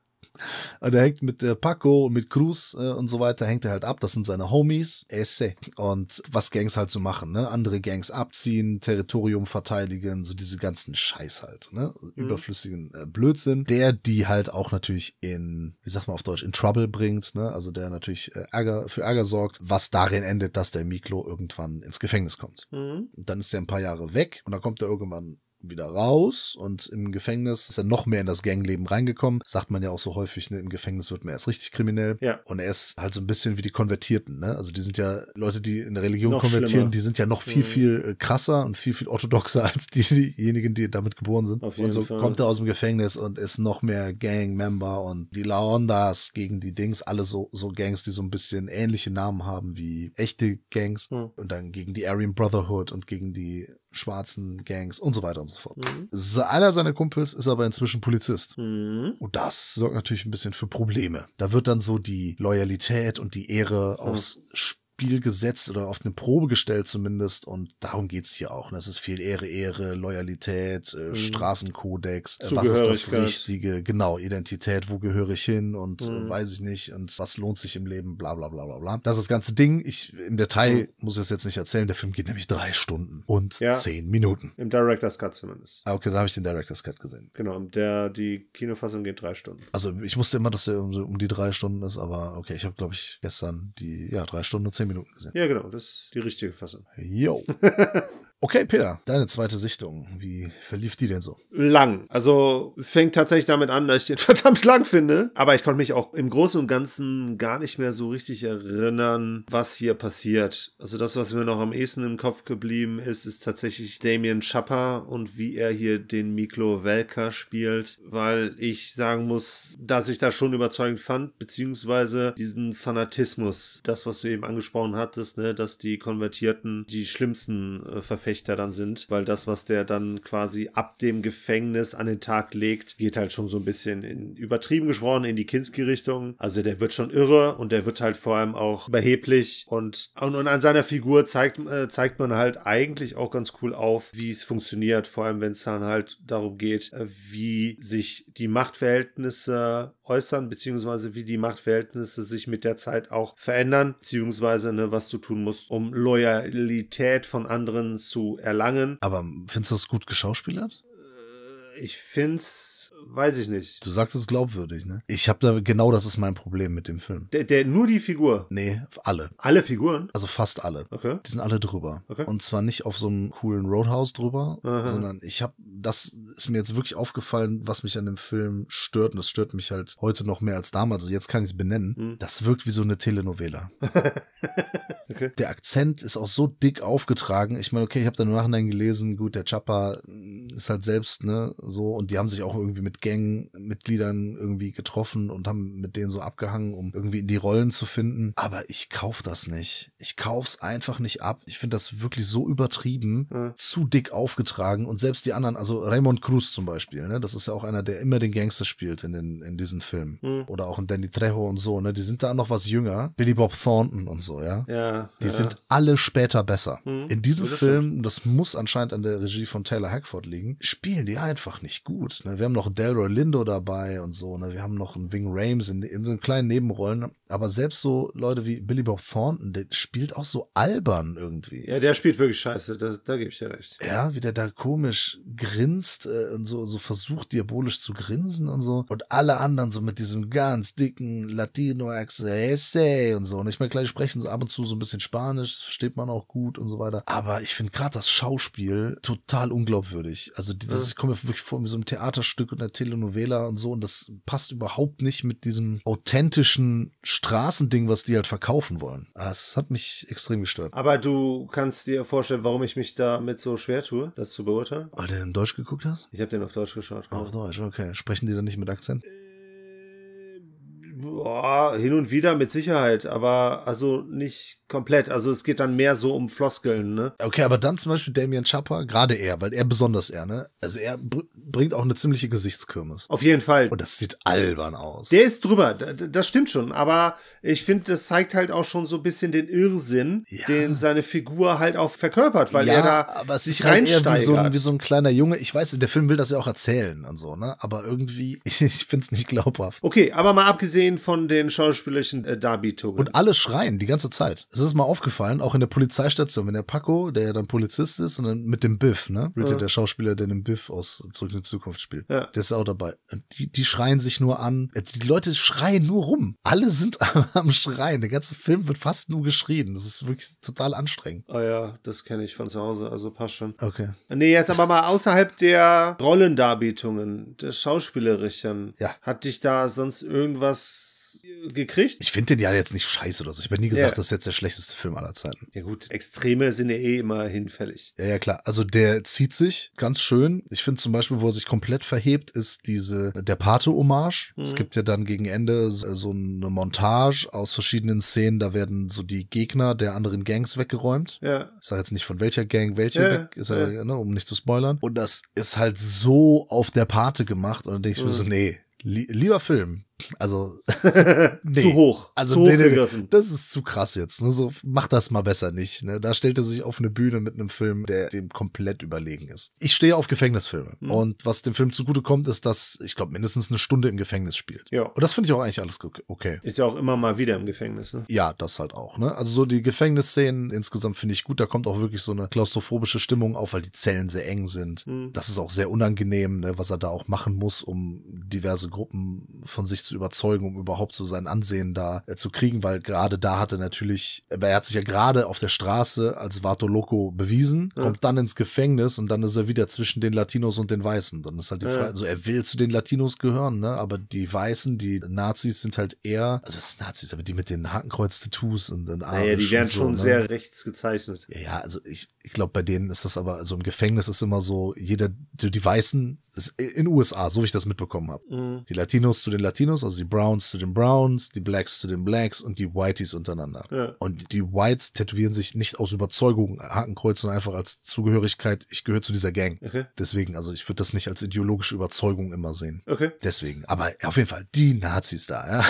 Äh, der hängt mit äh, Paco und mit Cruz äh, und so weiter, hängt er halt ab. Das sind seine Homies. Esse. Und was Gangs halt so machen, ne? Andere Gangs abziehen, Territorium verteidigen, so diese ganzen Scheiß halt, ne? Mhm. Überflüssigen äh, Blödsinn. Der die halt auch natürlich in, wie sagt man auf Deutsch, in Trouble bringt, ne? Also der natürlich äh, Ärger, für Ärger sorgt, was darin endet, dass der Miklo irgendwann ins Gefängnis kommt. Mhm. Dann ist er ein paar Jahre weg und dann kommt er irgendwann wieder raus und im Gefängnis ist er noch mehr in das Gangleben reingekommen. Sagt man ja auch so häufig, ne, im Gefängnis wird man erst richtig kriminell. Ja. Und er ist halt so ein bisschen wie die Konvertierten, ne? Also die sind ja Leute, die in der Religion noch konvertieren, schlimmer. die sind ja noch viel, mhm. viel äh, krasser und viel, viel orthodoxer als die, diejenigen, die damit geboren sind. Und so Fall. kommt er aus dem Gefängnis und ist noch mehr Gang-Member und die Laondas gegen die Dings, alle so, so Gangs, die so ein bisschen ähnliche Namen haben wie echte Gangs mhm. und dann gegen die Aryan Brotherhood und gegen die schwarzen Gangs und so weiter und so fort. Mhm. Einer seiner Kumpels ist aber inzwischen Polizist. Mhm. Und das sorgt natürlich ein bisschen für Probleme. Da wird dann so die Loyalität und die Ehre mhm. aufs Spiel Spiel gesetzt oder auf eine Probe gestellt zumindest. Und darum geht's hier auch. Ne? Es ist viel Ehre, Ehre, Loyalität, äh, mhm. Straßenkodex, äh, was ist das Richtige, genau, Identität, wo gehöre ich hin und äh, mhm. weiß ich nicht und was lohnt sich im Leben, bla bla bla bla bla. Das ist das ganze Ding. Ich im Detail mhm. muss ich das jetzt nicht erzählen. Der Film geht nämlich drei Stunden und ja. zehn Minuten. Im Director's Cut zumindest. Ah, okay, da habe ich den Director's Cut gesehen. Genau, der die Kinofassung geht drei Stunden. Also ich wusste immer, dass er um, um die drei Stunden ist, aber okay, ich habe, glaube ich, gestern die, ja, drei Stunden und zehn 15 Minuten gesehen. Ja, genau, das ist die richtige Fassung. Jo. Okay, Peter, deine zweite Sichtung, wie verlief die denn so? Lang. Also fängt tatsächlich damit an, dass ich den verdammt lang finde. Aber ich konnte mich auch im Großen und Ganzen gar nicht mehr so richtig erinnern, was hier passiert. Also das, was mir noch am ehesten im Kopf geblieben ist, ist tatsächlich Damien Schapper und wie er hier den Miklo Welker spielt, weil ich sagen muss, dass ich das schon überzeugend fand, beziehungsweise diesen Fanatismus, das, was du eben angesprochen hattest, ne, dass die Konvertierten die schlimmsten äh, Verfehlungen Trichter dann sind, weil das, was der dann quasi ab dem Gefängnis an den Tag legt, geht halt schon so ein bisschen in, übertrieben gesprochen in die Kinski-Richtung. Also der wird schon irre und der wird halt vor allem auch überheblich und, und, und an seiner Figur zeigt, äh, zeigt man halt eigentlich auch ganz cool auf, wie es funktioniert, vor allem wenn es dann halt darum geht, äh, wie sich die Machtverhältnisse äußern, beziehungsweise wie die Machtverhältnisse sich mit der Zeit auch verändern, beziehungsweise ne, was du tun musst, um Loyalität von anderen zu erlangen. Aber findest du das gut geschauspielert? Äh, ich find's weiß ich nicht. Du sagst es glaubwürdig, ne? Ich habe da genau das ist mein Problem mit dem Film. Der, der nur die Figur? Nee, alle. Alle Figuren? Also fast alle. Okay. Die sind alle drüber. Okay. Und zwar nicht auf so einem coolen Roadhouse drüber, Aha. sondern ich habe das ist mir jetzt wirklich aufgefallen, was mich an dem Film stört und das stört mich halt heute noch mehr als damals. Also jetzt kann ich es benennen. Mhm. Das wirkt wie so eine Telenovela. okay. Der Akzent ist auch so dick aufgetragen. Ich meine, okay, ich habe dann im Nachhinein gelesen, gut, der Chapa ist halt selbst, ne, so und die haben sich auch irgendwie mit mit Gangmitgliedern irgendwie getroffen und haben mit denen so abgehangen, um irgendwie in die Rollen zu finden. Aber ich kauf das nicht. Ich kauf's einfach nicht ab. Ich finde das wirklich so übertrieben, mhm. zu dick aufgetragen und selbst die anderen, also Raymond Cruz zum Beispiel, ne, das ist ja auch einer, der immer den Gangster spielt in, den, in diesen Filmen. Mhm. Oder auch in Danny Trejo und so, ne, die sind da noch was jünger. Billy Bob Thornton und so, ja. ja die ja. sind alle später besser. Mhm. In diesem das Film, stimmt. das muss anscheinend an der Regie von Taylor Hackford liegen, spielen die einfach nicht gut. Ne? Wir haben noch Delroy Lindo dabei und so. Ne? Wir haben noch einen Wing Rames in, in so kleinen Nebenrollen. Aber selbst so Leute wie Billy Bob Thornton, der spielt auch so albern irgendwie. Ja, der spielt wirklich scheiße, das, da gebe ich dir recht. Ja, wie der da komisch grinst äh, und so, so versucht diabolisch zu grinsen und so. Und alle anderen so mit diesem ganz dicken latino essay und so. Und ich meine, gleich sprechen sie ab und zu so ein bisschen Spanisch, versteht man auch gut und so weiter. Aber ich finde gerade das Schauspiel total unglaubwürdig. Also, das, ja. ich komme mir wirklich vor wie so ein Theaterstück und der Telenovela und so. Und das passt überhaupt nicht mit diesem authentischen Straßending, was die halt verkaufen wollen. Das ah, hat mich extrem gestört. Aber du kannst dir vorstellen, warum ich mich damit so schwer tue, das zu beurteilen? Weil du den in Deutsch geguckt hast? Ich habe den auf Deutsch geschaut. Auf genau. Deutsch, okay. Sprechen die dann nicht mit Akzent? Boah, hin und wieder mit Sicherheit, aber also nicht komplett. Also es geht dann mehr so um Floskeln, ne? Okay, aber dann zum Beispiel Damien Chapa, gerade er, weil er besonders er, ne? Also er br bringt auch eine ziemliche Gesichtskirmes. Auf jeden Fall. Und das sieht albern aus. Der ist drüber, das stimmt schon, aber ich finde, das zeigt halt auch schon so ein bisschen den Irrsinn, ja. den seine Figur halt auch verkörpert, weil ja, er da aber es sich ist halt eher wie so, ein, wie so ein kleiner Junge. Ich weiß, der Film will das ja auch erzählen und so, ne? Aber irgendwie, ich finde es nicht glaubhaft. Okay, aber mal abgesehen abgesehen von den schauspielerischen äh, Darbietungen. Und alle schreien die ganze Zeit. Es ist mal aufgefallen, auch in der Polizeistation, wenn der Paco, der ja dann Polizist ist, und dann mit dem Biff, ne? Ritter, ja. der Schauspieler, der den Biff aus Zurück in die Zukunft spielt. Ja. Der ist auch dabei. Die, die schreien sich nur an. Die Leute schreien nur rum. Alle sind am Schreien. Der ganze Film wird fast nur geschrien. Das ist wirklich total anstrengend. oh ja, das kenne ich von zu Hause, also passt schon. Okay. Nee, jetzt aber mal außerhalb der Rollendarbietungen, der Schauspielerischen. Ja. Hat dich da sonst irgendwas gekriegt. Ich finde den ja jetzt nicht scheiße oder so. Ich habe nie gesagt, ja. das ist jetzt der schlechteste Film aller Zeiten. Ja gut, Extreme sind ja eh immer hinfällig. Ja, ja klar. Also der zieht sich ganz schön. Ich finde zum Beispiel, wo er sich komplett verhebt, ist diese der Pate-Hommage. Mhm. Es gibt ja dann gegen Ende äh, so eine Montage aus verschiedenen Szenen. Da werden so die Gegner der anderen Gangs weggeräumt. Ja. Ich sage jetzt nicht von welcher Gang welche ja, weg ist, ja. ja ne, um nicht zu spoilern. Und das ist halt so auf der Pate gemacht. Und dann denke ich mhm. mir so, mhm. nee, li lieber Film, also nee. zu hoch. Also zu hoch nee, nee, das ist zu krass jetzt. Ne? So mach das mal besser nicht. Ne? Da stellt er sich auf eine Bühne mit einem Film, der dem komplett überlegen ist. Ich stehe auf Gefängnisfilme mhm. und was dem Film zugute kommt, ist, dass ich glaube mindestens eine Stunde im Gefängnis spielt. Ja. Und das finde ich auch eigentlich alles okay. Ist ja auch immer mal wieder im Gefängnis. Ne? Ja, das halt auch. Ne? Also so die Gefängnisszenen insgesamt finde ich gut. Da kommt auch wirklich so eine klaustrophobische Stimmung auf, weil die Zellen sehr eng sind. Mhm. Das ist auch sehr unangenehm, ne? was er da auch machen muss, um diverse Gruppen von sich zu zu überzeugen, um überhaupt so sein Ansehen da äh, zu kriegen, weil gerade da hat er natürlich, er hat sich ja gerade auf der Straße als Vato Loco bewiesen, ja. kommt dann ins Gefängnis und dann ist er wieder zwischen den Latinos und den Weißen. Dann ist halt die Frage, also er will zu den Latinos gehören, ne? Aber die Weißen, die Nazis sind halt eher, also das sind Nazis, aber die mit den Hakenkreuz-Tattoos und den Armen. Naja, die werden so, schon ne? sehr rechts gezeichnet. Ja, also ich, ich glaube, bei denen ist das aber, also im Gefängnis ist immer so, jeder, die Weißen, in den USA, so wie ich das mitbekommen habe. Mhm. Die Latinos zu den Latinos Latinos, also die Browns zu den Browns, die Blacks zu den Blacks und die Whiteys untereinander. Ja. Und die Whites tätowieren sich nicht aus Überzeugung Hakenkreuz, sondern einfach als Zugehörigkeit, ich gehöre zu dieser Gang. Okay. Deswegen, also ich würde das nicht als ideologische Überzeugung immer sehen. Okay. Deswegen, aber auf jeden Fall, die Nazis da, ja.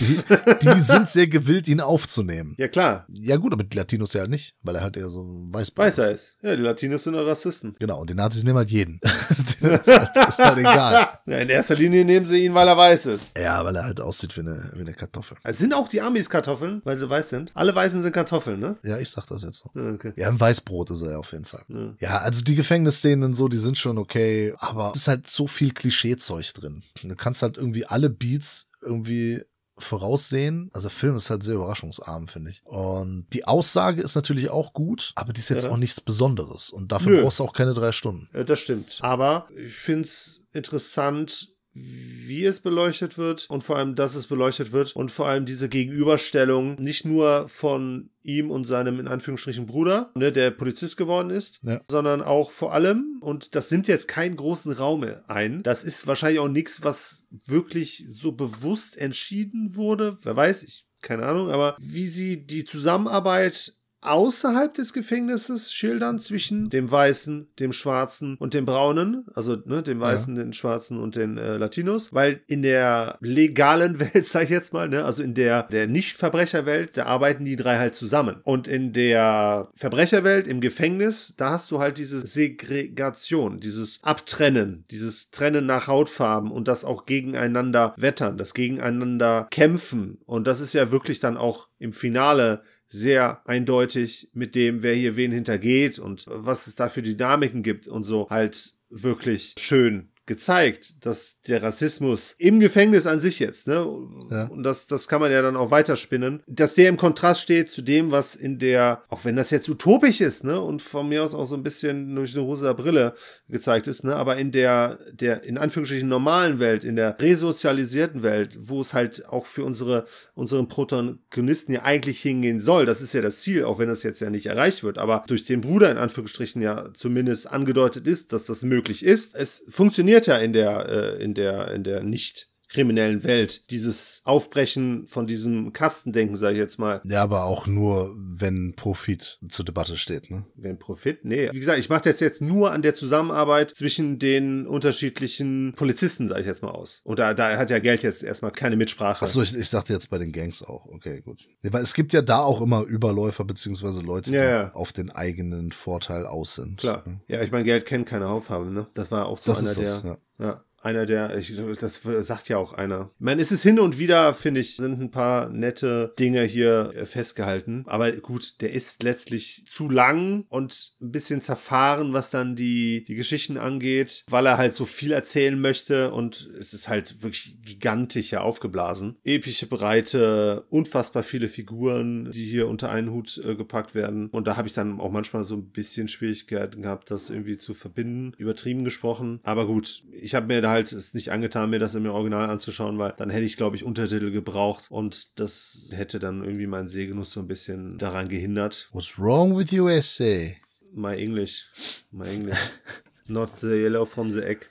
Die, die sind sehr gewillt, ihn aufzunehmen. Ja, klar. Ja, gut, aber die Latinos ja halt nicht, weil er halt eher so weiß Weißer ist. Ja, die Latinos sind Rassisten. Genau, und die Nazis nehmen halt jeden. das ist halt, das ist halt egal. Ja, in erster Linie nehmen sie ihn, weil er weiß ist ist. Ja, weil er halt aussieht wie eine, wie eine Kartoffel. Es sind auch die Amis Kartoffeln, weil sie weiß sind. Alle Weißen sind Kartoffeln, ne? Ja, ich sag das jetzt so. Ja, ah, okay. ja ein Weißbrot ist er ja auf jeden Fall. Ja. ja, also die Gefängnisszenen so, die sind schon okay, aber es ist halt so viel Klischeezeug drin. Du kannst halt irgendwie alle Beats irgendwie voraussehen. Also der Film ist halt sehr überraschungsarm, finde ich. Und die Aussage ist natürlich auch gut, aber die ist jetzt ja. auch nichts Besonderes. Und dafür Nö. brauchst du auch keine drei Stunden. Ja, das stimmt. Aber ich finde es interessant, wie es beleuchtet wird und vor allem, dass es beleuchtet wird und vor allem diese Gegenüberstellung nicht nur von ihm und seinem in Anführungsstrichen Bruder, ne, der Polizist geworden ist, ja. sondern auch vor allem, und das nimmt jetzt keinen großen Raum ein, das ist wahrscheinlich auch nichts, was wirklich so bewusst entschieden wurde, wer weiß, ich keine Ahnung, aber wie sie die Zusammenarbeit außerhalb des Gefängnisses schildern zwischen dem Weißen, dem Schwarzen und dem Braunen, also ne, dem Weißen, ja. den Schwarzen und den äh, Latinos, weil in der legalen Welt, sag ich jetzt mal, ne, also in der, der Nicht-Verbrecherwelt, da arbeiten die drei halt zusammen. Und in der Verbrecherwelt, im Gefängnis, da hast du halt diese Segregation, dieses Abtrennen, dieses Trennen nach Hautfarben und das auch gegeneinander wettern, das gegeneinander kämpfen. Und das ist ja wirklich dann auch im Finale sehr eindeutig mit dem, wer hier wen hintergeht und äh, was es da für Dynamiken gibt und so halt wirklich schön gezeigt, dass der Rassismus im Gefängnis an sich jetzt, ne, ja. und das, das kann man ja dann auch weiterspinnen, dass der im Kontrast steht zu dem, was in der, auch wenn das jetzt utopisch ist, ne, und von mir aus auch so ein bisschen durch eine rosa Brille gezeigt ist, ne, aber in der, der, in Anführungsstrichen normalen Welt, in der resozialisierten Welt, wo es halt auch für unsere, unseren Protagonisten ja eigentlich hingehen soll, das ist ja das Ziel, auch wenn das jetzt ja nicht erreicht wird, aber durch den Bruder in Anführungsstrichen ja zumindest angedeutet ist, dass das möglich ist. Es funktioniert passiert ja in der, äh, in der, in der nicht kriminellen Welt. Dieses Aufbrechen von diesem Kastendenken, sage ich jetzt mal. Ja, aber auch nur, wenn Profit zur Debatte steht, ne? Wenn Profit? Nee. Wie gesagt, ich mache das jetzt nur an der Zusammenarbeit zwischen den unterschiedlichen Polizisten, sage ich jetzt mal aus. Und da, da hat ja Geld jetzt erstmal keine Mitsprache. Achso, ich, ich dachte jetzt bei den Gangs auch. Okay, gut. Nee, weil es gibt ja da auch immer Überläufer beziehungsweise Leute, ja, die ja. auf den eigenen Vorteil aus sind. Klar. Ne? Ja, ich meine, Geld kennt keine Aufhabe, ne? Das war auch so das einer das, der. Ja. Ja einer der, ich, das sagt ja auch einer. Ich meine, es ist hin und wieder, finde ich, sind ein paar nette Dinge hier äh, festgehalten. Aber gut, der ist letztlich zu lang und ein bisschen zerfahren, was dann die, die Geschichten angeht, weil er halt so viel erzählen möchte und es ist halt wirklich gigantisch hier aufgeblasen. Epische Breite, unfassbar viele Figuren, die hier unter einen Hut äh, gepackt werden. Und da habe ich dann auch manchmal so ein bisschen Schwierigkeiten gehabt, das irgendwie zu verbinden. Übertrieben gesprochen. Aber gut, ich habe mir da halt es nicht angetan, mir das im Original anzuschauen, weil dann hätte ich, glaube ich, Untertitel gebraucht und das hätte dann irgendwie meinen Sehgenuss so ein bisschen daran gehindert. What's wrong with USA? My English. My English. Not the yellow from the egg.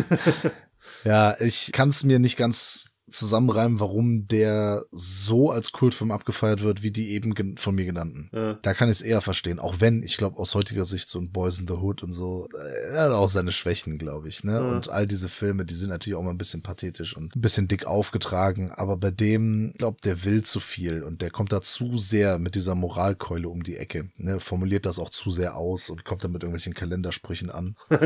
ja, ich kann es mir nicht ganz zusammenreimen, warum der so als Kultfilm abgefeiert wird, wie die eben von mir genannten. Ja. Da kann ich es eher verstehen. Auch wenn, ich glaube, aus heutiger Sicht so ein Boys in the Hood und so, äh, er hat auch seine Schwächen, glaube ich. Ne? Ja. Und all diese Filme, die sind natürlich auch mal ein bisschen pathetisch und ein bisschen dick aufgetragen. Aber bei dem, glaube der will zu viel und der kommt da zu sehr mit dieser Moralkeule um die Ecke. Ne? Formuliert das auch zu sehr aus und kommt dann mit irgendwelchen Kalendersprüchen an.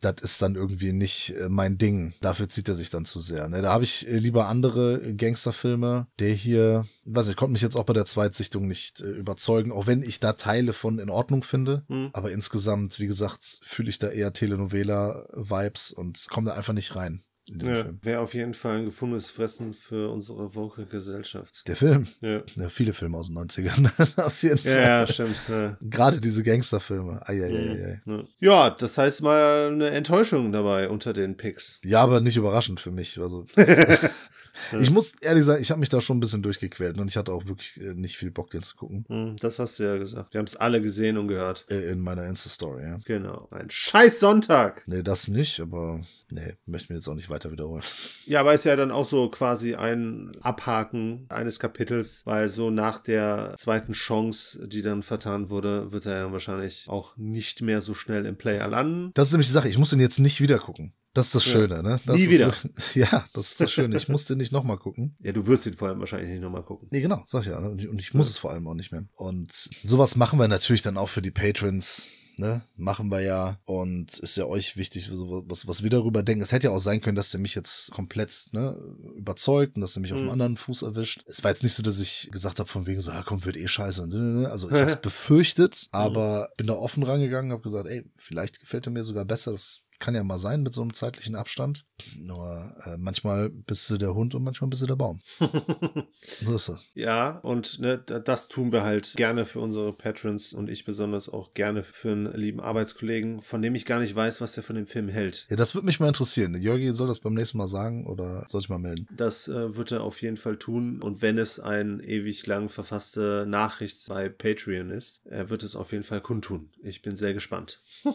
das ist dann irgendwie nicht äh, mein Ding. Dafür zieht er sich dann zu sehr. Ne? Da habe ich äh, lieber andere äh, Gangsterfilme. Der hier, weiß ich, konnte mich jetzt auch bei der Zweitsichtung nicht überzeugen, auch wenn ich da Teile von in Ordnung finde. Mhm. Aber insgesamt, wie gesagt, fühle ich da eher Telenovela-Vibes und komme da einfach nicht rein. Ja, Wäre auf jeden Fall ein gefundenes Fressen für unsere woke Gesellschaft. Der Film? Ja. ja viele Filme aus den 90ern. auf jeden Fall. Ja, stimmt. Ja. Gerade diese Gangsterfilme. Ai, ai, mhm. ja, das heißt mal eine Enttäuschung dabei unter den Picks. Ja, aber nicht überraschend für mich. Also. ich muss ehrlich sagen, ich habe mich da schon ein bisschen durchgequält und ich hatte auch wirklich äh, nicht viel Bock, den zu gucken. Mhm, das hast du ja gesagt. Wir haben es alle gesehen und gehört. Äh, in meiner Insta-Story, ja. Genau. Ein scheiß Sonntag! Nee, das nicht, aber nee, möchte mir jetzt auch nicht weiter wiederholen. Ja, aber ist ja dann auch so quasi ein Abhaken eines Kapitels, weil so nach der zweiten Chance, die dann vertan wurde, wird er dann wahrscheinlich auch nicht mehr so schnell im Player landen. Das ist nämlich die Sache, ich muss ihn jetzt nicht wieder gucken. Das ist das Schöne, ne? Das Nie ist, wieder. Ja, das ist das Schöne. Ich musste nicht nochmal gucken. Ja, du wirst ihn vor allem wahrscheinlich nicht nochmal gucken. Nee, genau, sag ich ja. Ne? Und ich, und ich ja. muss es vor allem auch nicht mehr. Und sowas machen wir natürlich dann auch für die Patrons ne, machen wir ja und ist ja euch wichtig, was, was wir darüber denken. Es hätte ja auch sein können, dass der mich jetzt komplett ne, überzeugt und dass er mich mhm. auf dem anderen Fuß erwischt. Es war jetzt nicht so, dass ich gesagt habe, von wegen so, ja komm, wird eh scheiße. Ne, ne, ne. Also ich habe es befürchtet, mhm. aber mhm. bin da offen rangegangen, habe gesagt, ey, vielleicht gefällt er mir sogar besser. Das kann ja mal sein mit so einem zeitlichen Abstand. Nur äh, manchmal bist du der Hund und manchmal bist du der Baum. so ist das. Ja, und ne, das tun wir halt gerne für unsere Patrons und ich besonders auch gerne für einen lieben Arbeitskollegen, von dem ich gar nicht weiß, was der von dem Film hält. Ja, das würde mich mal interessieren. Jörgi soll das beim nächsten Mal sagen oder soll ich mal melden? Das äh, wird er auf jeden Fall tun. Und wenn es eine ewig lang verfasste Nachricht bei Patreon ist, er wird es auf jeden Fall kundtun. Ich bin sehr gespannt.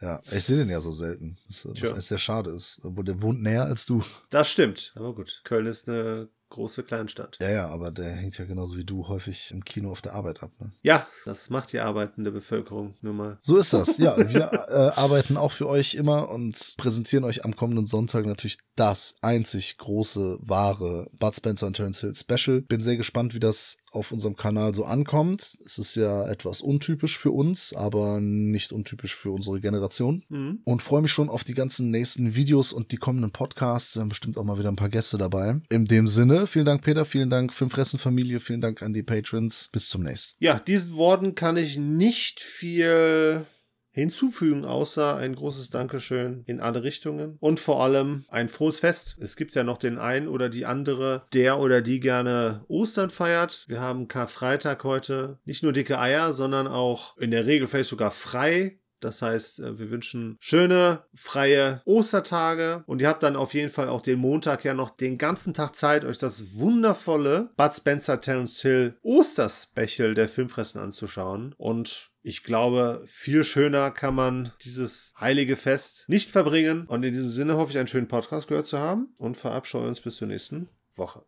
Ja, ich sehe den ja so selten. Das ist sehr schade ist. Obwohl der wohnt näher als du. Das stimmt, aber gut. Köln ist eine große Kleinstadt. Ja, ja, aber der hängt ja genauso wie du häufig im Kino auf der Arbeit ab. Ne? Ja, das macht die arbeitende Bevölkerung nur mal. So ist das, ja. Wir äh, arbeiten auch für euch immer und präsentieren euch am kommenden Sonntag natürlich das einzig große, wahre Bud Spencer und Terence Hill Special. Bin sehr gespannt, wie das auf unserem Kanal so ankommt. Es ist ja etwas untypisch für uns, aber nicht untypisch für unsere Generation. Mhm. Und freue mich schon auf die ganzen nächsten Videos und die kommenden Podcasts. Wir haben bestimmt auch mal wieder ein paar Gäste dabei. In dem Sinne, Vielen Dank, Peter. Vielen Dank, Filmfressen-Familie. Vielen Dank an die Patrons. Bis zum nächsten. Ja, diesen Worten kann ich nicht viel hinzufügen, außer ein großes Dankeschön in alle Richtungen und vor allem ein frohes Fest. Es gibt ja noch den einen oder die andere, der oder die gerne Ostern feiert. Wir haben Karfreitag heute. Nicht nur dicke Eier, sondern auch in der Regel vielleicht sogar frei. Das heißt, äh, wir wünschen schöne, freie Ostertage und ihr habt dann auf jeden Fall auch den Montag ja noch den ganzen Tag Zeit, euch das wundervolle Bud Spencer Terence Hill Osterspecial der Filmfressen anzuschauen und ich glaube, viel schöner kann man dieses heilige Fest nicht verbringen. Und in diesem Sinne hoffe ich, einen schönen Podcast gehört zu haben und verabscheue uns bis zur nächsten Woche.